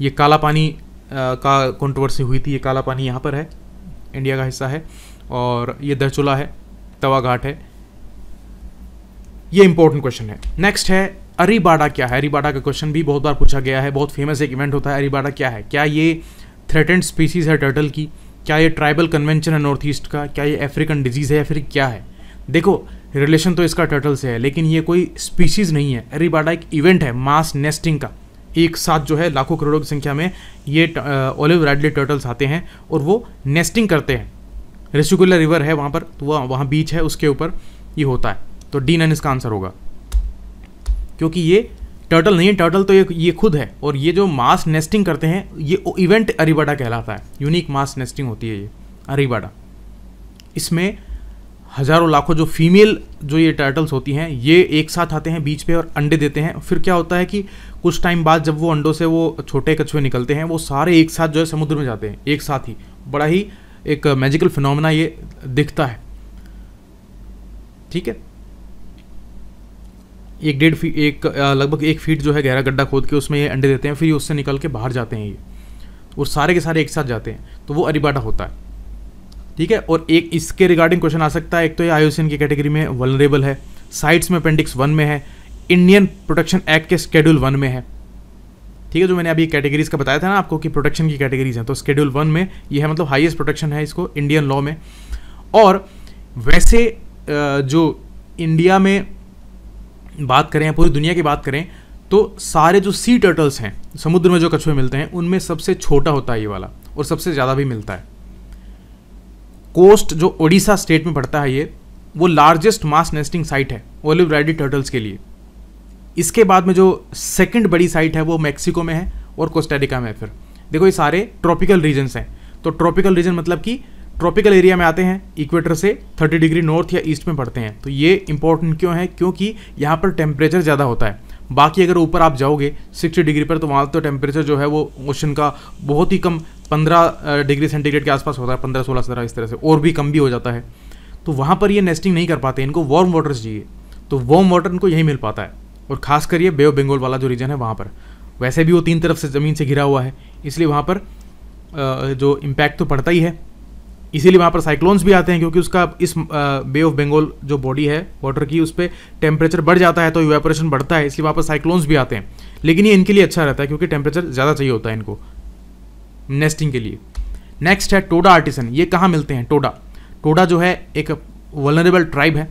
ये काला पानी आ, का कंट्रोवर्सी हुई थी ये काला पानी यहाँ पर है इंडिया का हिस्सा है और ये दरचूला है तवा घाट है ये इंपॉर्टेंट क्वेश्चन है नेक्स्ट है अरीबाडा क्या है अरीबाडा का क्वेश्चन भी बहुत बार पूछा गया है बहुत फेमस एक इवेंट होता है अरीबाडा क्या है क्या ये थ्रेटेंड स्पीसीज है टर्टल की क्या ये ट्राइबल कन्वेंशन है नॉर्थ ईस्ट का क्या ये अफ्रीकन डिजीज़ है या फिर क्या है देखो रिलेशन तो इसका टर्टल से है लेकिन ये कोई स्पीसीज़ नहीं है अरीबाडा एक इवेंट है मास नेस्टिंग का एक साथ जो है लाखों करोड़ों की संख्या में ये ओलिव रेडली टर्टल्स आते हैं और वो नेस्टिंग करते हैं रेसिकुलर रिवर है वहाँ पर तो वह वहाँ बीच है उसके ऊपर ये होता है तो डी नन इसका आंसर होगा क्योंकि ये टर्टल नहीं है टर्टल तो ये ये खुद है और ये जो मास नेस्टिंग करते हैं ये इवेंट अरिबाडा कहलाता है यूनिक मास नेस्टिंग होती है ये अरीबाडा इसमें हज़ारों लाखों जो फीमेल जो ये टर्टल्स होती हैं ये एक साथ आते हैं बीच पे और अंडे देते हैं फिर क्या होता है कि कुछ टाइम बाद जब वो अंडों से वो छोटे कछुए निकलते हैं वो सारे एक साथ जो है समुद्र में जाते हैं एक साथ ही बड़ा ही एक मैजिकल फिनोमेना ये दिखता है ठीक है एक डेढ़ फीट एक लगभग एक फीट जो है गहरा गड्ढा खोद के उसमें ये अंडे देते हैं फिर उससे निकल के बाहर जाते हैं ये और सारे के सारे एक साथ जाते हैं तो वो अरिबाटा होता है ठीक है और एक इसके रिगार्डिंग क्वेश्चन आ सकता है एक तो ये आयोसिन की कैटेगरी में वनरेबल है साइट्स में अपेंडिक्स वन में है इंडियन प्रोटेक्शन एक्ट के स्केड्यूल वन में है ठीक है जो मैंने अभी कैटेगरीज का बताया था ना आपको कि प्रोटेक्शन की कैटेगरीज हैं तो स्केड्यूल वन में ये है मतलब हाईएस्ट प्रोटेक्शन है इसको इंडियन लॉ में और वैसे जो इंडिया में बात करें या पूरी दुनिया की बात करें तो सारे जो सी टर्टल्स हैं समुद्र में जो कछुए मिलते हैं उनमें सबसे छोटा होता है ये वाला और सबसे ज़्यादा भी मिलता है कोस्ट जो ओडिशा स्टेट में पड़ता है ये वो लार्जेस्ट मास नेस्टिंग साइट है ओलिव राइडी टर्टल्स के लिए इसके बाद में जो सेकंड बड़ी साइट है वो मैक्सिको में है और कोस्टेडिका में है फिर देखो ये सारे ट्रॉपिकल रीजन्स हैं तो ट्रॉपिकल रीजन मतलब कि ट्रॉपिकल एरिया में आते हैं इक्वेटर से 30 डिग्री नॉर्थ या ईस्ट में पड़ते हैं तो ये इंपॉर्टेंट क्यों है क्योंकि यहाँ पर टेम्परेचर ज़्यादा होता है बाकी अगर ऊपर आप जाओगे 60 डिग्री पर तो वहाँ तो टेम्परेचर जो है वो ओशन का बहुत ही कम 15 डिग्री सेंटीग्रेड के आसपास होता है 15 सोलह सत्रह इस तरह से और भी कम भी हो जाता है तो वहाँ पर ये नेस्टिंग नहीं कर पाते इनको वार्म वाटर चाहिए तो वार्म वाटर इनको यहीं मिल पाता है और ख़ास करिए बे ऑफ बंगाल वाला जो रीजन है वहाँ पर वैसे भी वो तीन तरफ से ज़मीन से घिरा हुआ है इसलिए वहाँ पर जो इम्पैक्ट तो पड़ता ही है इसीलिए वहाँ पर साइक्लोन्स भी आते हैं क्योंकि उसका इस बे ऑफ बंगाल जो बॉडी है वाटर की उस पर टेम्परेचर बढ़ जाता है तो इवेपोरेशन बढ़ता है इसलिए वहाँ पर साइक्लोन्स भी आते हैं लेकिन ये इनके लिए अच्छा रहता है क्योंकि टेम्परेचर ज़्यादा चाहिए होता है इनको नेस्टिंग के लिए नेक्स्ट है टोडा आर्टिसन ये कहाँ मिलते हैं टोडा टोडा जो है एक वलनरेबल ट्राइब है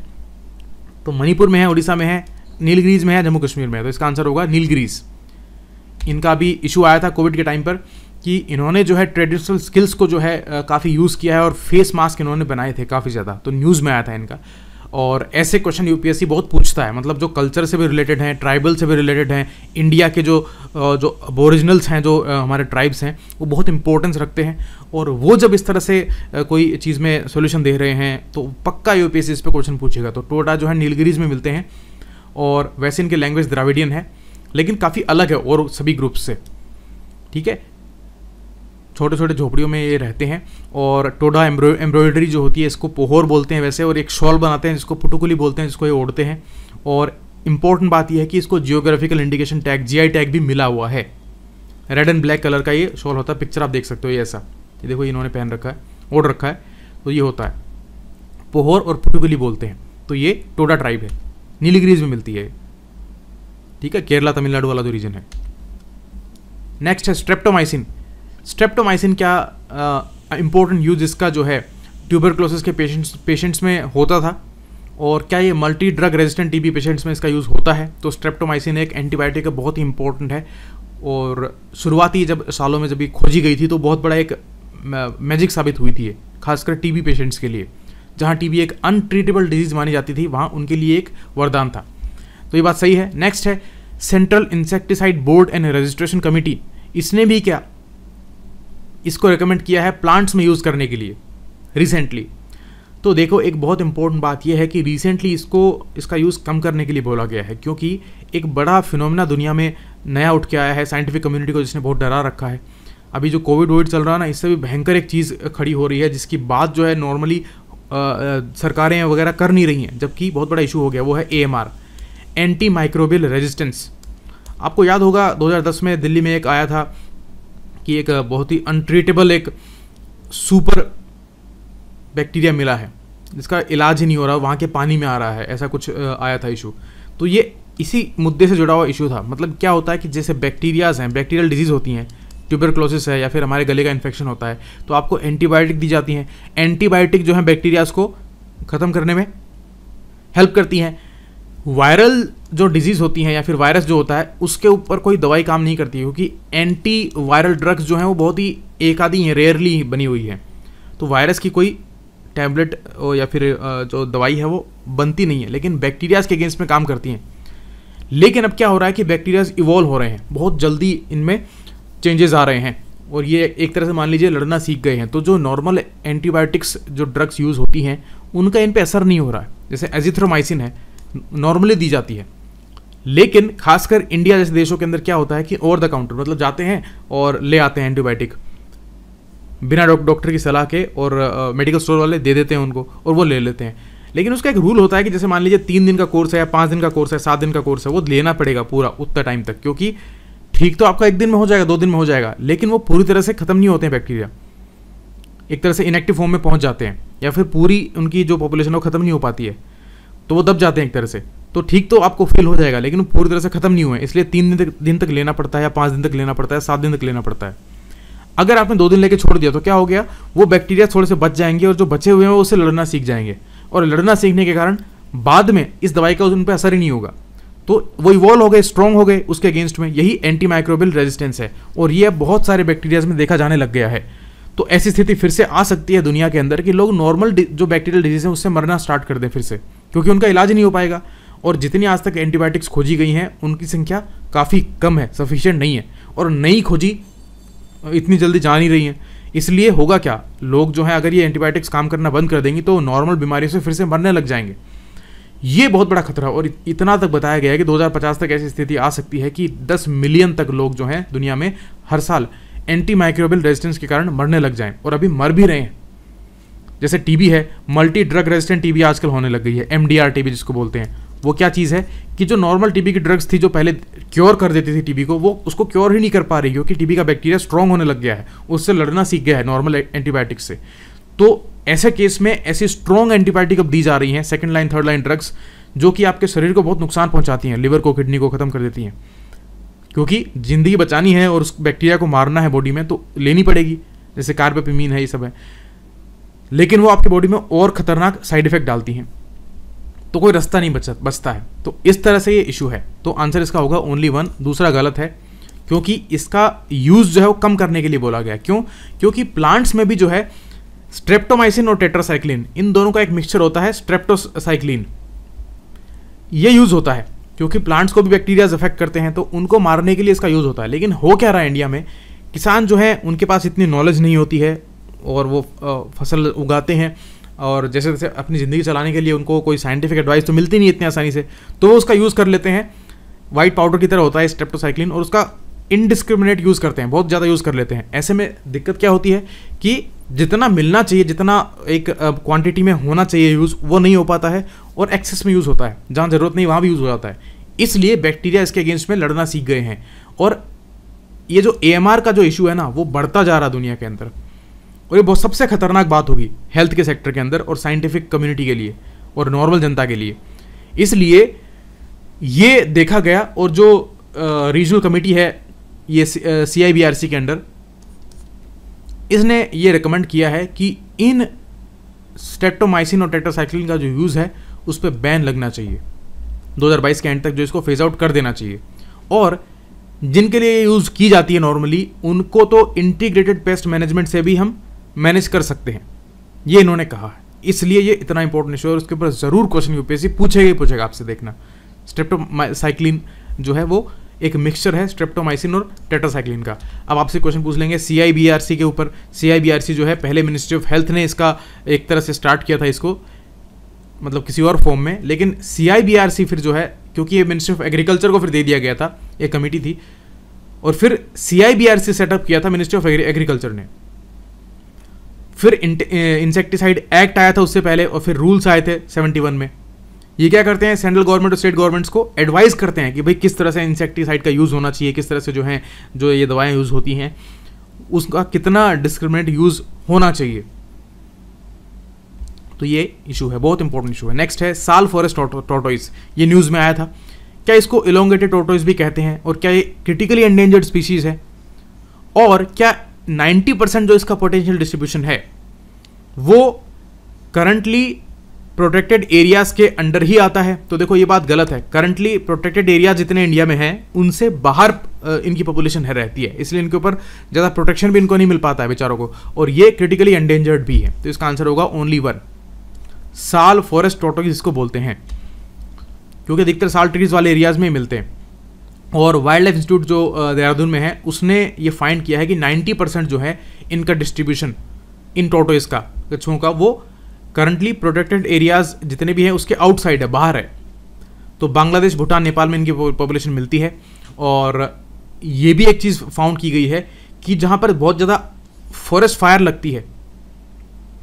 तो मणिपुर में है उड़ीसा में है नीलगिरीज में है जम्मू कश्मीर में है तो इसका आंसर होगा नीलगिरीज इनका भी इशू आया था कोविड के टाइम पर कि इन्होंने जो है ट्रेडिशनल स्किल्स को जो है काफ़ी यूज़ किया है और फेस मास्क इन्होंने बनाए थे काफ़ी ज़्यादा तो न्यूज़ में आया था इनका और ऐसे क्वेश्चन यूपीएससी बहुत पूछता है मतलब जो कल्चर से भी रिलेटेड हैं ट्राइबल से भी रिलेटेड हैं इंडिया के जो जो ओरिजिनल्स हैं जो हमारे ट्राइब्स हैं वो बहुत इंपॉर्टेंस रखते हैं और वो जब इस तरह से कोई चीज़ में सोल्यूशन दे रहे हैं तो पक्का यूपीएससी इस पर क्वेश्चन पूछेगा तो टोटा जो है नीलगिरीज में मिलते हैं और वैसे इनके लैंग्वेज द्राविडियन है लेकिन काफ़ी अलग है और सभी ग्रुप्स से ठीक है छोटे छोटे झोपड़ियों में ये रहते हैं और टोडा एम्ब्रॉयडरी जो होती है इसको पोहर बोलते हैं वैसे और एक शॉल बनाते हैं जिसको पुटुकुली बोलते हैं जिसको ये ओढ़ते हैं और इंपॉर्टेंट बात यह है कि इसको geographical indication tag G tag भी मिला हुआ है रेड एंड ब्लैक कलर का ये शॉल होता है पिक्चर आप देख सकते हो ये ऐसा ये देखो इन्होंने पहन रखा है ओढ़ रखा है तो ये होता है पोहर और पुटुकुली बोलते हैं तो ये टोडा ट्राइब है नीलीग्रीज में मिलती है ठीक है केरला तमिलनाडु वाला जो रीजन है नेक्स्ट है स्ट्रेप्टोमाइसिन स्ट्रेप्टोमाइसिन क्या इंपॉर्टेंट यूज इसका जो है ट्यूबरक्लोसिस के पेशेंट्स पेशेंट्स में होता था और क्या ये multi drug resistant TB patients में इसका यूज़ होता है तो स्ट्रेप्टोमाइसिन एक एंटीबायोटिक बहुत ही इंपॉर्टेंट है और शुरुआती जब सालों में जब ये खोजी गई थी तो बहुत बड़ा एक मैजिक साबित हुई थी खासकर टीबी पेशेंट्स के लिए जहाँ टीबी एक अनट्रीटेबल डिजीज़ मानी जाती थी वहाँ उनके लिए एक वरदान था तो ये बात सही है नेक्स्ट है central insecticide board and registration committee इसने भी क्या इसको रिकमेंड किया है प्लांट्स में यूज़ करने के लिए रिसेंटली तो देखो एक बहुत इंपॉर्टेंट बात यह है कि रिसेंटली इसको इसका यूज़ कम करने के लिए बोला गया है क्योंकि एक बड़ा फिनोमिना दुनिया में नया उठ के आया है साइंटिफिक कम्युनिटी को जिसने बहुत डरा रखा है अभी जो कोविड वोविड चल रहा है ना इससे भी भयंकर एक चीज़ खड़ी हो रही है जिसकी बात जो है नॉर्मली सरकारें वगैरह कर नहीं रही हैं जबकि बहुत बड़ा इशू हो गया वो है ए एंटी माइक्रोबियल रेजिस्टेंस आपको याद होगा 2010 में दिल्ली में एक आया था कि एक बहुत ही अनट्रीटेबल एक सुपर बैक्टीरिया मिला है जिसका इलाज ही नहीं हो रहा वहाँ के पानी में आ रहा है ऐसा कुछ आया था इशू तो ये इसी मुद्दे से जुड़ा हुआ इशू था मतलब क्या होता है कि जैसे बैक्टीरियाज हैं बैक्टीरियल डिजीज़ होती हैं ट्यूबरक्लोसिस है या फिर हमारे गले का इन्फेक्शन होता है तो आपको एंटीबायोटिक दी जाती हैं एंटीबायोटिक जो है बैक्टीरियाज को ख़त्म करने में हेल्प करती हैं वायरल जो डिजीज़ होती हैं या फिर वायरस जो होता है उसके ऊपर कोई दवाई काम नहीं करती है क्योंकि एंटी वायरल ड्रग्स जो हैं वो बहुत ही एक आधी हैं रेयरली बनी हुई है तो वायरस की कोई टैबलेट या फिर जो दवाई है वो बनती नहीं है लेकिन बैक्टीरियाज के अगेंस्ट में काम करती हैं लेकिन अब क्या हो रहा है कि बैक्टीरियाज इवॉल्व हो रहे हैं बहुत जल्दी इनमें चेंजेस आ रहे हैं और ये एक तरह से मान लीजिए लड़ना सीख गए हैं तो जो नॉर्मल एंटीबायोटिक्स जो ड्रग्स यूज़ होती हैं उनका इन पर असर नहीं हो रहा है जैसे एजिथ्रोमाइसिन है नॉर्मली दी जाती है लेकिन खासकर इंडिया जैसे देशों के अंदर क्या होता है कि ओवर द काउंटर मतलब जाते हैं और ले आते हैं एंटीबायोटिक बिना डॉक्टर की सलाह के और मेडिकल स्टोर वाले दे देते हैं उनको और वो ले लेते हैं लेकिन उसका एक रूल होता है कि जैसे मान लीजिए तीन दिन का कोर्स है या पाँच दिन का कोर्स है सात दिन का कोर्स है वो लेना पड़ेगा पूरा उतना टाइम तक क्योंकि ठीक तो आपका एक दिन में हो जाएगा दो दिन में हो जाएगा लेकिन वो पूरी तरह से खत्म नहीं होते हैं बैक्टीरिया एक तरह से इनएक्टिव फॉर्म में पहुंच जाते हैं या फिर पूरी उनकी जो पॉपुलेशन है वो खत्म नहीं हो पाती है तो वो दब जाते हैं एक तरह से तो ठीक तो आपको फील हो जाएगा लेकिन पूरी तरह से खत्म नहीं हुए इसलिए तीन दिन तक दिन तक लेना पड़ता है या पाँच दिन तक लेना पड़ता है सात दिन तक लेना पड़ता है अगर आपने दो दिन लेके छोड़ दिया तो क्या हो गया वो बैक्टीरिया थोड़े से बच जाएंगे और जो बचे हुए हैं वो उसे लड़ना सीख जाएंगे और लड़ना सीखने के कारण बाद में इस दवाई का उन पर असर ही नहीं होगा तो वो इवॉल्व हो गए स्ट्रॉन्ग हो गए उसके अगेंस्ट में यही एंटी रेजिस्टेंस है और ये बहुत सारे बैक्टीरियाज में देखा जाने लग गया है तो ऐसी स्थिति फिर से आ सकती है दुनिया के अंदर कि लोग नॉर्मल जो बैक्टीरियल डिजीज़ है उससे मरना स्टार्ट कर दें फिर से क्योंकि उनका इलाज नहीं हो पाएगा और जितनी आज तक एंटीबायोटिक्स खोजी गई हैं उनकी संख्या काफ़ी कम है सफिशियंट नहीं है और नई खोजी इतनी जल्दी जा नहीं रही हैं इसलिए होगा क्या लोग जो है अगर ये एंटीबायोटिक्स काम करना बंद कर देंगे तो नॉर्मल बीमारियों से फिर से मरने लग जाएंगे ये बहुत बड़ा खतरा है और इतना तक बताया गया है कि 2050 तक ऐसी स्थिति आ सकती है कि 10 मिलियन तक लोग जो हैं दुनिया में हर साल एंटी माइक्रोबियल रेजिस्टेंस के कारण मरने लग जाएं और अभी मर भी रहे हैं जैसे टीबी है मल्टी ड्रग रेजिस्टेंट टीबी आजकल होने लग गई है एम टीबी जिसको बोलते हैं वो क्या चीज़ है कि जो नॉर्मल टीबी की ड्रग्स थी जो पहले क्योर कर देती थी टीबी को वो उसको क्योर ही नहीं कर पा रही क्योंकि टीबी का बैक्टीरिया स्ट्रांग होने लग गया है उससे लड़ना सीख गया है नॉर्मल एंटीबायोटिक्स से तो ऐसे केस में ऐसी स्ट्रॉन्ग एंटीबायोटिक अब दी जा रही हैं second line third line drugs जो कि आपके शरीर को बहुत नुकसान पहुंचाती हैं लिवर को किडनी को ख़त्म कर देती हैं क्योंकि ज़िंदगी बचानी है और उस बैक्टीरिया को मारना है बॉडी में तो लेनी पड़ेगी जैसे कार्बेपिमीन है ये सब है लेकिन वो आपकी बॉडी में और ख़तरनाक साइड इफ़ेक्ट डालती हैं तो कोई रास्ता नहीं बचा बचता है तो इस तरह से ये इशू है तो आंसर इसका होगा ओनली वन दूसरा गलत है क्योंकि इसका यूज़ जो है वो कम करने के लिए बोला गया क्यों क्योंकि प्लांट्स में भी जो है स्ट्रेप्टोमाइसिन और टेट्रासाइक्लिन इन दोनों का एक मिक्सचर होता है स्ट्रेप्टोसाइक्लिन ये यूज़ होता है क्योंकि प्लांट्स को भी बैक्टीरियाज अफेक्ट करते हैं तो उनको मारने के लिए इसका यूज़ होता है लेकिन हो क्या रहा है इंडिया में किसान जो है उनके पास इतनी नॉलेज नहीं होती है और वो फसल उगाते हैं और जैसे जैसे अपनी ज़िंदगी चलाने के लिए उनको कोई साइंटिफिक एडवाइस तो मिलती नहीं इतनी आसानी से तो वो उसका यूज़ कर लेते हैं वाइट पाउडर की तरह होता है स्ट्रेप्टोसाइक्लिन और उसका इनडिस्क्रिमिनेट यूज़ करते हैं बहुत ज़्यादा यूज़ कर लेते हैं ऐसे में दिक्कत क्या होती है कि जितना मिलना चाहिए जितना एक क्वांटिटी में होना चाहिए यूज़ वो नहीं हो पाता है और एक्सेस में यूज़ होता है जहाँ ज़रूरत नहीं वहाँ भी यूज़ हो जाता है इसलिए बैक्टीरिया इसके अगेंस्ट में लड़ना सीख गए हैं और ये जो ए का जो इशू है ना वो बढ़ता जा रहा दुनिया के अंदर और ये बहुत सबसे खतरनाक बात होगी हेल्थ के सेक्टर के अंदर और साइंटिफिक कम्युनिटी के लिए और नॉर्मल जनता के लिए इसलिए ये देखा गया और जो रीजनल कमेटी है ये सी आई बी आर सी के अंडर इसने ये रिकमेंड किया है कि इन स्टेक्टोमाइसिन और टेट्रासाइक्लिन का जो यूज़ है उस पर बैन लगना चाहिए 2022 के एंड तक जो इसको फेज आउट कर देना चाहिए और जिनके लिए यूज़ की जाती है नॉर्मली उनको तो इंटीग्रेटेड पेस्ट मैनेजमेंट से भी हम मैनेज कर सकते हैं ये इन्होंने कहा है इसलिए ये इतना इंपॉर्टेंट इशू है उसके ऊपर ज़रूर क्वेश्चन यूपीएससी पूछेगा ही पूछेगा आपसे देखना स्ट्रेप्टोसाइक्लिन जो है वो एक मिक्सचर है स्ट्रेप्टोमाइसिन और टेटासाइक्लिन का अब आपसे क्वेश्चन पूछ लेंगे सी के ऊपर सी जो है पहले मिनिस्ट्री ऑफ हेल्थ ने इसका एक तरह से स्टार्ट किया था इसको मतलब किसी और फॉर्म में लेकिन सी फिर जो है क्योंकि ये मिनिस्ट्री ऑफ एग्रीकल्चर को फिर दे दिया गया था एक कमेटी थी और फिर सी सेटअप किया था मिनिस्ट्री ऑफ एग्रीकल्चर ने फिर इंसेक्टिसाइड एक्ट आया था उससे पहले और फिर रूल्स आए थे 71 में ये क्या करते हैं सेंट्रल गवर्नमेंट और स्टेट गवर्नमेंट्स को एडवाइस करते हैं कि भाई किस तरह से इंसेक्टिसाइड का यूज़ होना चाहिए किस तरह से जो है जो ये दवाएं यूज़ होती हैं उसका कितना डिस्क्रिमिनेट यूज़ होना चाहिए तो ये इशू है बहुत इंपॉर्टेंट इशू है नेक्स्ट है साल फॉरेस्ट टोटोइस ये न्यूज़ में आया था क्या इसको इलोंगेटेड टोटोइस भी कहते हैं और क्या ये क्रिटिकली एंडेंजर्ड स्पीशीज़ है और क्या 90 परसेंट जो इसका पोटेंशियल डिस्ट्रीब्यूशन है वो करंटली प्रोटेक्टेड एरियाज़ के अंडर ही आता है तो देखो ये बात गलत है करंटली प्रोटेक्टेड एरिया जितने इंडिया में हैं उनसे बाहर इनकी पॉपुलेशन है रहती है इसलिए इनके ऊपर ज़्यादा प्रोटेक्शन भी इनको नहीं मिल पाता है बेचारों को और ये क्रिटिकली एंडेंजर्ड भी है तो इसका आंसर होगा ओनली वन साल फॉरेस्ट टोटो जिसको बोलते हैं क्योंकि अधिकतर साल ट्रीज वाले एरियाज़ में ही मिलते हैं और वाइल्ड लाइफ इंस्टीट्यूट जो देहरादून में है उसने ये फाइंड किया है कि 90 परसेंट जो है इनका डिस्ट्रीब्यूशन इन टोटोज का कछुओं का वो करंटली प्रोटेक्टेड एरियाज़ जितने भी हैं उसके आउटसाइड है बाहर है तो बांग्लादेश भूटान नेपाल में इनकी पॉपुलेशन मिलती है और ये भी एक चीज़ फाउंड की गई है कि जहाँ पर बहुत ज़्यादा फॉरेस्ट फायर लगती है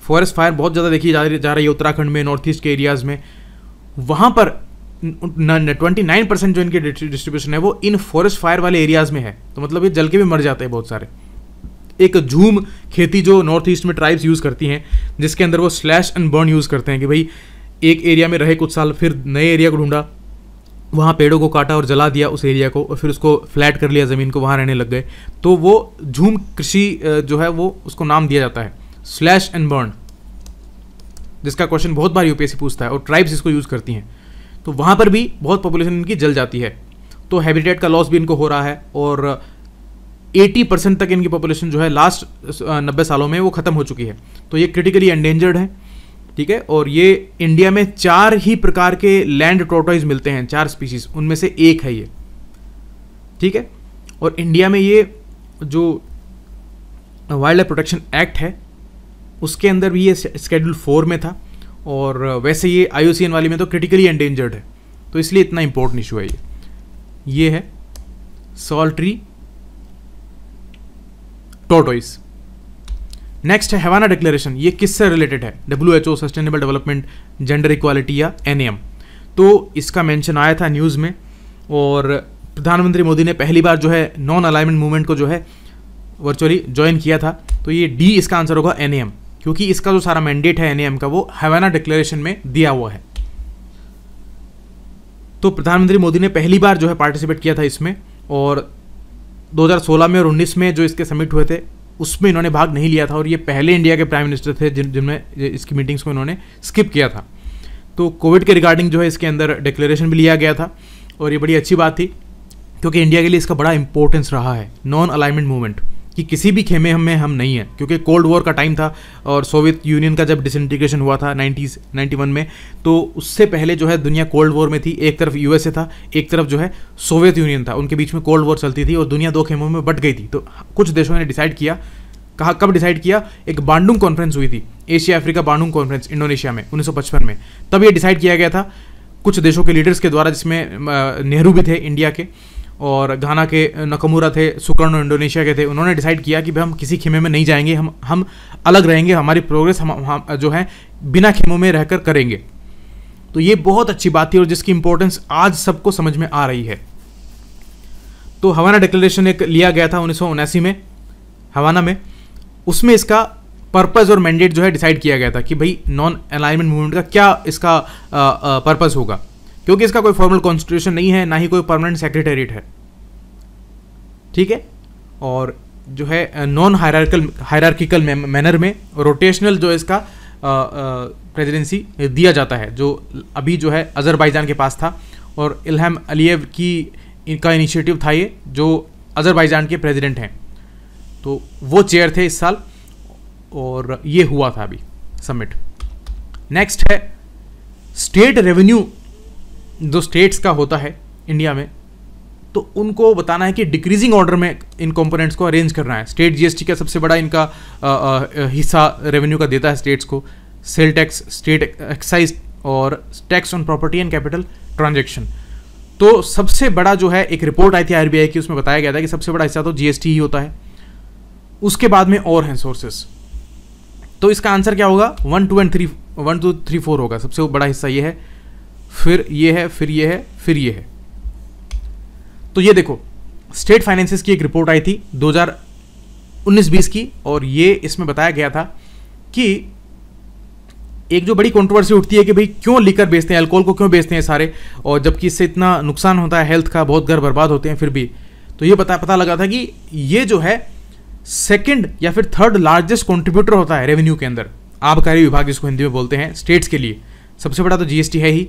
फॉरेस्ट फायर बहुत ज़्यादा देखी जा रही जा रही है उत्तराखंड में नॉर्थ ईस्ट के एरियाज़ में वहाँ पर ट्वेंटी नाइन परसेंट जो इनकी डिस्ट्रीब्यूशन है वो इन फॉरेस्ट फायर वाले एरियाज़ में है तो मतलब ये जल के भी मर जाते हैं बहुत सारे एक झूम खेती जो नॉर्थ ईस्ट में ट्राइब्स यूज़ करती हैं जिसके अंदर वो स्लैश एंड बर्न यूज़ करते हैं कि भाई एक एरिया में रहे कुछ साल फिर नए एरिया को ढूंढा वहाँ पेड़ों को काटा और जला दिया उस एरिया को और फिर उसको फ्लैट कर लिया ज़मीन को वहाँ रहने लग गए तो वो झूम कृषि जो है वो उसको नाम दिया जाता है स्लैश एंड बर्न जिसका क्वेश्चन बहुत बार यूपीएससी पूछता है और ट्राइब्स इसको यूज़ करती हैं तो वहाँ पर भी बहुत पॉपुलेशन इनकी जल जाती है तो हैबिटेट का लॉस भी इनको हो रहा है और 80 परसेंट तक इनकी पॉपुलेशन जो है लास्ट नब्बे सालों में वो ख़त्म हो चुकी है तो ये क्रिटिकली एंडेंजर्ड है ठीक है और ये इंडिया में चार ही प्रकार के लैंड टोटॉइज मिलते हैं चार स्पीशीज़ उनमें से एक है ये ठीक है और इंडिया में ये जो वाइल्ड लाइफ प्रोटेक्शन एक्ट है उसके अंदर भी ये स्केड्यूल फोर में था और वैसे ये आई वाली में तो क्रिटिकली एंडेंजर्ड है तो इसलिए इतना इम्पोर्टेंट इशू है ये ये है सॉल्ट्री टोटोइस नेक्स्ट है हैवाना डिक्लेरेशन ये किससे रिलेटेड है W H O sustainable development gender equality या एन तो इसका मेंशन आया था न्यूज़ में और प्रधानमंत्री मोदी ने पहली बार जो है नॉन अलाइनमेंट मूवमेंट को जो है वर्चुअली ज्वाइन किया था तो ये डी इसका आंसर होगा एन क्योंकि इसका जो सारा मैंडेट है एनएम का वो हवाना डिक्लेरेशन में दिया हुआ है तो प्रधानमंत्री मोदी ने पहली बार जो है पार्टिसिपेट किया था इसमें और 2016 में और 19 में जो इसके समिट हुए थे उसमें इन्होंने भाग नहीं लिया था और ये पहले इंडिया के प्राइम मिनिस्टर थे जिन जिनमें इसकी मीटिंग्स को इन्होंने स्किप किया था तो कोविड के रिगार्डिंग जो है इसके अंदर डिक्लेरेशन भी लिया गया था और ये बड़ी अच्छी बात थी क्योंकि इंडिया के लिए इसका बड़ा इंपॉर्टेंस रहा है नॉन अलाइनमेंट मूवमेंट कि किसी भी खेमे में हम नहीं हैं क्योंकि कोल्ड वॉर का टाइम था और सोवियत यूनियन का जब डिसइंटीग्रेशन हुआ था नाइन्टीज नाइन्टी वन में तो उससे पहले जो है दुनिया कोल्ड वॉर में थी एक तरफ यूएसए था एक तरफ जो है सोवियत यूनियन था उनके बीच में कोल्ड वॉर चलती थी और दुनिया दो खेमों में बट गई थी तो कुछ देशों ने डिसाइड किया कहा कब डिसाइड किया एक बांडुंग कॉन्फ्रेंस हुई थी Asia Africa Bandung conference Indonesia में 1955 में तब ये डिसाइड किया गया था कुछ देशों के लीडर्स के द्वारा जिसमें नेहरू भी थे इंडिया के और घाना के नकमूरा थे सुकर्णो इंडोनेशिया के थे उन्होंने डिसाइड किया कि भाई हम किसी खेमे में नहीं जाएंगे हम हम अलग रहेंगे हमारी प्रोग्रेस हम, हम जो है बिना खेमों में रहकर करेंगे तो ये बहुत अच्छी बात थी और जिसकी इंपॉर्टेंस आज सबको समझ में आ रही है तो हवाना डिक्लेरेशन एक लिया गया था उन्नीस में हवाना में उसमें इसका पर्पज़ और मैंडेट जो है डिसाइड किया गया था कि भाई नॉन अलाइनमेंट मूवमेंट का क्या इसका पर्पज़ होगा क्योंकि इसका कोई फॉर्मल कॉन्स्टिट्यूशन नहीं है ना ही कोई परमानेंट सेक्रेटेरिएट है ठीक है और जो है नॉन हायरार्कल हायरार्किकल मैनर में रोटेशनल जो इसका प्रेजिडेंसी दिया जाता है जो अभी जो है अजरबैजान के पास था और इल्हम अलीव की इनका इनिशिएटिव था ये जो अजरबैजान के प्रेसिडेंट हैं तो वो चेयर थे इस साल और ये हुआ था अभी समिट नेक्स्ट है स्टेट रेवेन्यू जो स्टेट्स का होता है इंडिया में तो उनको बताना है कि डिक्रीजिंग ऑर्डर में इन कंपोनेंट्स को अरेंज करना है स्टेट जीएसटी का सबसे बड़ा इनका आ, आ, हिस्सा रेवेन्यू का देता है स्टेट्स को सेल टैक्स स्टेट एक्साइज और tax on property and capital transaction तो सबसे बड़ा जो है एक रिपोर्ट आई थी आरबीआई की उसमें बताया गया था कि सबसे बड़ा हिस्सा तो जीएसटी ही होता है उसके बाद में और हैं सोर्सेस तो इसका आंसर क्या होगा one two and three one two three four होगा सबसे बड़ा हिस्सा ये है फिर ये है फिर ये है फिर ये है तो ये देखो स्टेट फाइनेंसिस की एक रिपोर्ट आई थी 2019-20 की और ये इसमें बताया गया था कि एक जो बड़ी कंट्रोवर्सी उठती है कि भाई क्यों लिकर बेचते हैं अल्कोहल को क्यों बेचते हैं सारे और जबकि इससे इतना नुकसान होता है हेल्थ का बहुत घर बर्बाद होते हैं फिर भी तो ये पता पता लगा था कि ये जो है सेकंड या फिर थर्ड लार्जेस्ट कंट्रीब्यूटर होता है रेवेन्यू के अंदर आबकारी विभाग जिसको हिंदी में बोलते हैं स्टेट्स के लिए सबसे बड़ा तो जीएसटी है ही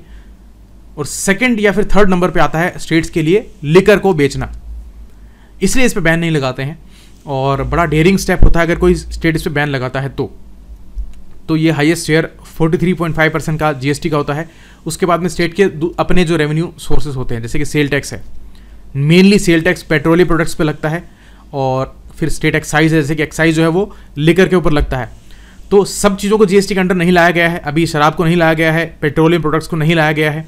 और सेकंड या फिर थर्ड नंबर पे आता है स्टेट्स के लिए लिकर को बेचना इसलिए इस पर बैन नहीं लगाते हैं और बड़ा डेयरिंग स्टेप होता है अगर कोई स्टेट इस पर बैन लगाता है तो तो ये हाईएस्ट शेयर 43.5 परसेंट का जीएसटी का होता है उसके बाद में स्टेट के अपने जो रेवेन्यू सोर्सेज होते हैं जैसे कि सेल टैक्स है mainly sale tax petroleum products पे लगता है और फिर स्टेट एक्साइज है जैसे कि एक्साइज जो है वो लेकर के ऊपर लगता है तो सब चीज़ों को जीएसटी के अंडर नहीं लाया गया है अभी शराब को नहीं लाया गया है पेट्रोलियम प्रोडक्ट्स को नहीं लाया गया है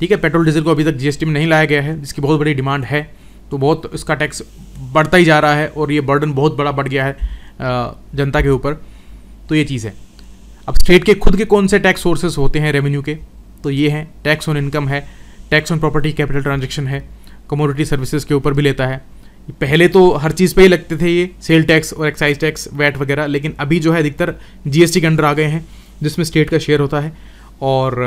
ठीक है पेट्रोल डीजल को अभी तक जीएसटी में नहीं लाया गया है जिसकी बहुत बड़ी डिमांड है तो बहुत इसका टैक्स बढ़ता ही जा रहा है और ये बर्डन बहुत बड़ा बढ़ गया है जनता के ऊपर तो ये चीज़ है अब स्टेट के खुद के कौन से टैक्स सोर्सेज होते हैं रेवेन्यू के तो ये हैं टैक्स ऑन इनकम है tax on property capital transaction है कमोडिटी सर्विसेज के ऊपर भी लेता है पहले तो हर चीज़ पे ही लगते थे ये सेल टैक्स और एक्साइज टैक्स वैट वगैरह लेकिन अभी जो है अधिकतर जीएसटी के अंडर आ गए हैं जिसमें स्टेट का शेयर होता है और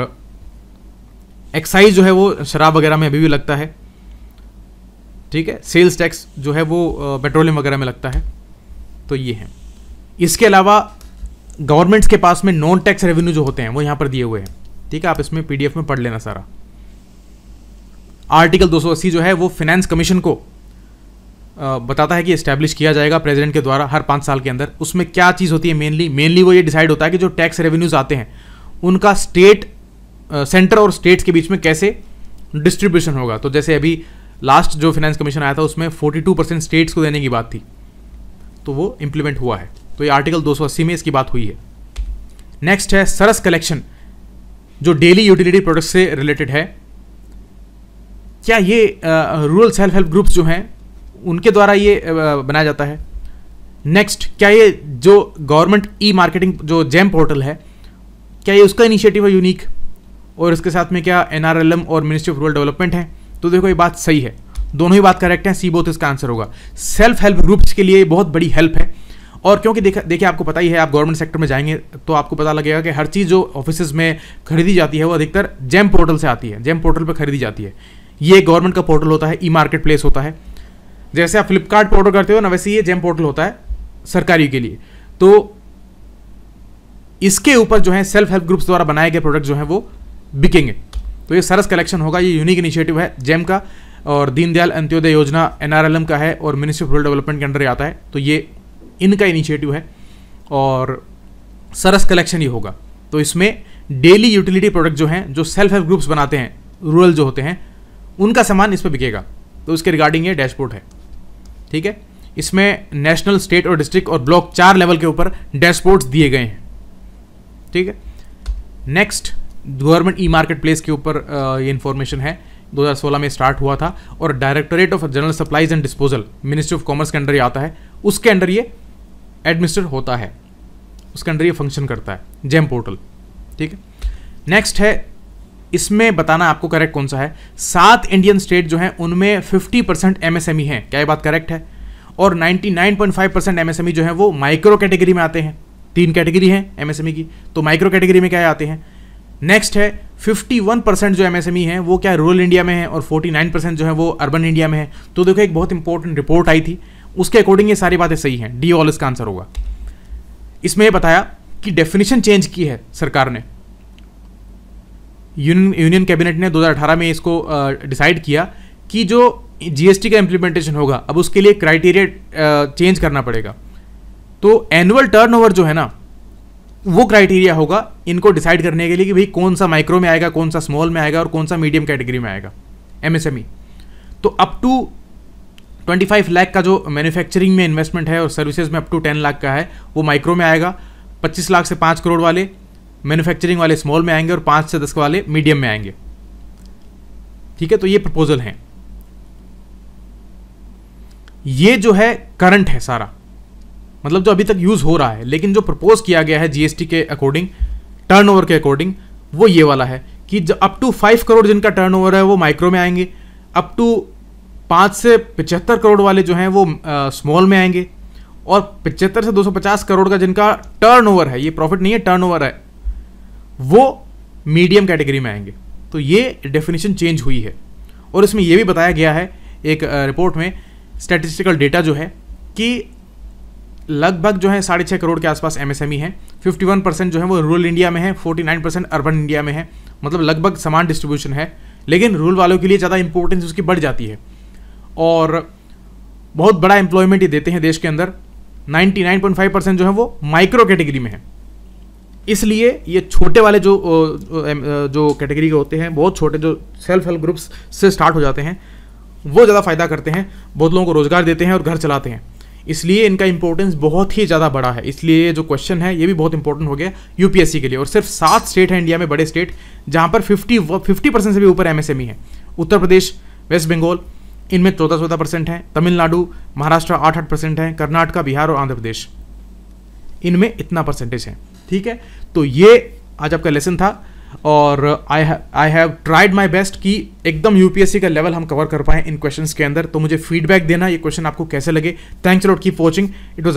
एक्साइज जो है वो शराब वगैरह में अभी भी लगता है ठीक है सेल्स टैक्स जो है वो पेट्रोलियम वगैरह में लगता है तो ये है इसके अलावा गवर्नमेंट्स के पास में नॉन टैक्स रेवेन्यू जो होते हैं वो यहाँ पर दिए हुए हैं ठीक है आप इसमें पी में पढ़ लेना सारा आर्टिकल 280 जो है वो फिनेंस कमीशन को बताता है कि इस्टेब्लिश किया जाएगा प्रेसिडेंट के द्वारा हर पाँच साल के अंदर उसमें क्या चीज़ होती है मेनली मेनली वो ये डिसाइड होता है कि जो टैक्स रेवेन्यूज आते हैं उनका स्टेट सेंटर और स्टेट्स के बीच में कैसे डिस्ट्रीब्यूशन होगा तो जैसे अभी लास्ट जो फाइनेंस कमीशन आया था उसमें 42 परसेंट स्टेट्स को देने की बात थी तो वो इम्प्लीमेंट हुआ है तो ये आर्टिकल 280 में इसकी बात हुई है नेक्स्ट है सरस कलेक्शन जो डेली यूटिलिटी प्रोडक्ट से रिलेटेड है क्या ये रूरल सेल्फ हेल्प ग्रुप्स जो हैं उनके द्वारा ये बनाया जाता है नेक्स्ट क्या ये जो गवर्नमेंट ई मार्केटिंग जो जैम पोर्टल है क्या ये उसका इनिशिएटिव है यूनिक और इसके साथ में क्या एन और मिनिस्ट्री ऑफ रूरल डेवलपमेंट है तो देखो ये बात सही है दोनों ही बात करेक्ट है सी बोथ इसका आंसर होगा सेल्फ हेल्प ग्रुप्स के लिए बहुत बड़ी हेल्प है और क्योंकि देखिए आपको पता ही है आप गवर्नमेंट सेक्टर में जाएंगे तो आपको पता लगेगा कि हर चीज़ जो ऑफिस में खरीदी जाती है वो अधिकतर जेम पोर्टल से आती है जेम पोर्टल पर खरीदी जाती है ये गवर्नमेंट का पोर्टल होता है ई मार्केट प्लेस होता है जैसे आप फ्लिपकार्ट पोर्टल करते हो ना वैसे ये जेम पोर्टल होता है सरकारी के लिए तो इसके ऊपर जो है सेल्फ हेल्प ग्रुप्स द्वारा बनाए गए प्रोडक्ट जो है वो बिकेंगे तो ये सरस कलेक्शन होगा ये यूनिक इनिशिएटिव है जेम e का और दीनदयाल अंत्योदय योजना एन का है और मिनिस्ट्री ऑफ रूरल डेवलपमेंट के अंडर आता है तो ये इनका इनिशिएटिव है और सरस कलेक्शन ये होगा तो इसमें डेली यूटिलिटी प्रोडक्ट जो हैं जो सेल्फ हेल्प ग्रुप्स बनाते हैं रूरल जो होते हैं उनका सामान इस पर बिकेगा तो उसके रिगार्डिंग ये डैशबोर्ड है ठीक है इसमें नेशनल स्टेट और डिस्ट्रिक्ट और ब्लॉक चार लेवल के ऊपर डैशबोर्ड्स दिए गए हैं ठीक है next government e market place के ऊपर ये इन्फॉर्मेशन है 2016 में स्टार्ट हुआ था और directorate of general supplies and disposal ministry of commerce के अंडर ये आता है उसके अंडर ये एडमिनिस्टर होता है उसके अंडर ये फंक्शन करता है जेम पोर्टल ठीक है नेक्स्ट है इसमें बताना आपको करेक्ट कौन सा है सात इंडियन स्टेट जो हैं उनमें 50 परसेंट एम है क्या ये बात करेक्ट है और 99.5 परसेंट एमएसएमई जो है वो माइक्रो कैटेगरी में आते हैं तीन कैटेगरी हैं एम e की तो माइक्रो कैटेगरी में क्या आते हैं नेक्स्ट है 51 परसेंट जो एमएसएमई e है वो क्या रूरल इंडिया में है और 49 परसेंट जो है वो अर्बन इंडिया में है तो देखो एक बहुत इंपॉर्टेंट रिपोर्ट आई थी उसके अकॉर्डिंग ये सारी बातें सही हैं डी ऑल इसका आंसर होगा इसमें यह बताया कि डेफिनेशन चेंज की है सरकार ने यूनियन यूनियन कैबिनेट ने 2018 में इसको डिसाइड uh, किया कि जो जीएसटी का इम्प्लीमेंटेशन होगा अब उसके लिए क्राइटेरिया चेंज करना पड़ेगा तो एनुअल टर्नओवर जो है ना वो क्राइटेरिया होगा इनको डिसाइड करने के लिए कि भाई कौन सा माइक्रो में आएगा कौन सा स्मॉल में आएगा और कौन सा मीडियम कैटेगरी में आएगा एमएसएमई e। तो अप टू 25 लाख का जो मैन्युफैक्चरिंग में इन्वेस्टमेंट है और सर्विसेज में अप टू 10 लाख का है वो माइक्रो में आएगा 25 लाख से 5 करोड़ वाले मैन्युफैक्चरिंग वाले स्मॉल में आएंगे और 5 से 10 वाले मीडियम में आएंगे ठीक है तो ये प्रपोजल हैं ये जो है करंट है सारा मतलब जो अभी तक यूज़ हो रहा है लेकिन जो प्रपोज किया गया है जीएसटी के अकॉर्डिंग टर्नओवर के अकॉर्डिंग वो ये वाला है कि अप टू फाइव करोड़ जिनका टर्नओवर है वो माइक्रो में आएंगे अप टू पाँच से पचहत्तर करोड़ वाले जो हैं वो स्मॉल में आएंगे और पचहत्तर से दो सौ पचास करोड़ का जिनका टर्नओवर है ये प्रॉफिट नहीं है टर्नओवर है वो मीडियम कैटेगरी में आएंगे तो ये डेफिनेशन चेंज हुई है और इसमें यह भी बताया गया है एक रिपोर्ट में स्टैटिस्टिकल डेटा जो है कि लगभग जो है साढ़े छः करोड़ के आसपास एमएसएमई है फिफ्टी वन परसेंट जो है वो रूरल इंडिया में है forty nine percent urban India में है मतलब लगभग समान डिस्ट्रीब्यूशन है लेकिन रूरल वालों के लिए ज़्यादा इंपॉर्टेंस उसकी बढ़ जाती है और बहुत बड़ा एम्प्लॉयमेंट ये देते हैं देश के अंदर ninety nine point five percent जो है वो माइक्रो कैटेगरी में है इसलिए ये छोटे वाले जो जो कैटेगरी के होते हैं बहुत छोटे जो सेल्फ हेल्प ग्रुप्स से स्टार्ट हो जाते हैं वो ज़्यादा फ़ायदा करते हैं बहुत लोगों को रोज़गार देते हैं और घर चलाते हैं इसलिए इनका इंपॉर्टेंस बहुत ही ज़्यादा बड़ा है इसलिए जो क्वेश्चन है ये भी बहुत इंपॉर्टेंट हो गया यूपीएससी के लिए और सिर्फ सात स्टेट हैं इंडिया में बड़े स्टेट जहाँ पर फिफ्टी फिफ्टी परसेंट से भी ऊपर एमएसएमई e है उत्तर प्रदेश वेस्ट बंगाल इनमें चौदह चौदह परसेंट है तमिलनाडु महाराष्ट्र आठ आठ परसेंट है कर्नाटका बिहार और आंध्र प्रदेश इनमें इतना परसेंटेज है ठीक है तो ये आज आपका लेसन था और I I have tried my best कि एकदम यूपीएससी का लेवल हम कवर कर पाएँ इन क्वेश्चन के अंदर तो मुझे फीडबैक देना ये क्वेश्चन आपको कैसे लगे thanks lot keep watching it was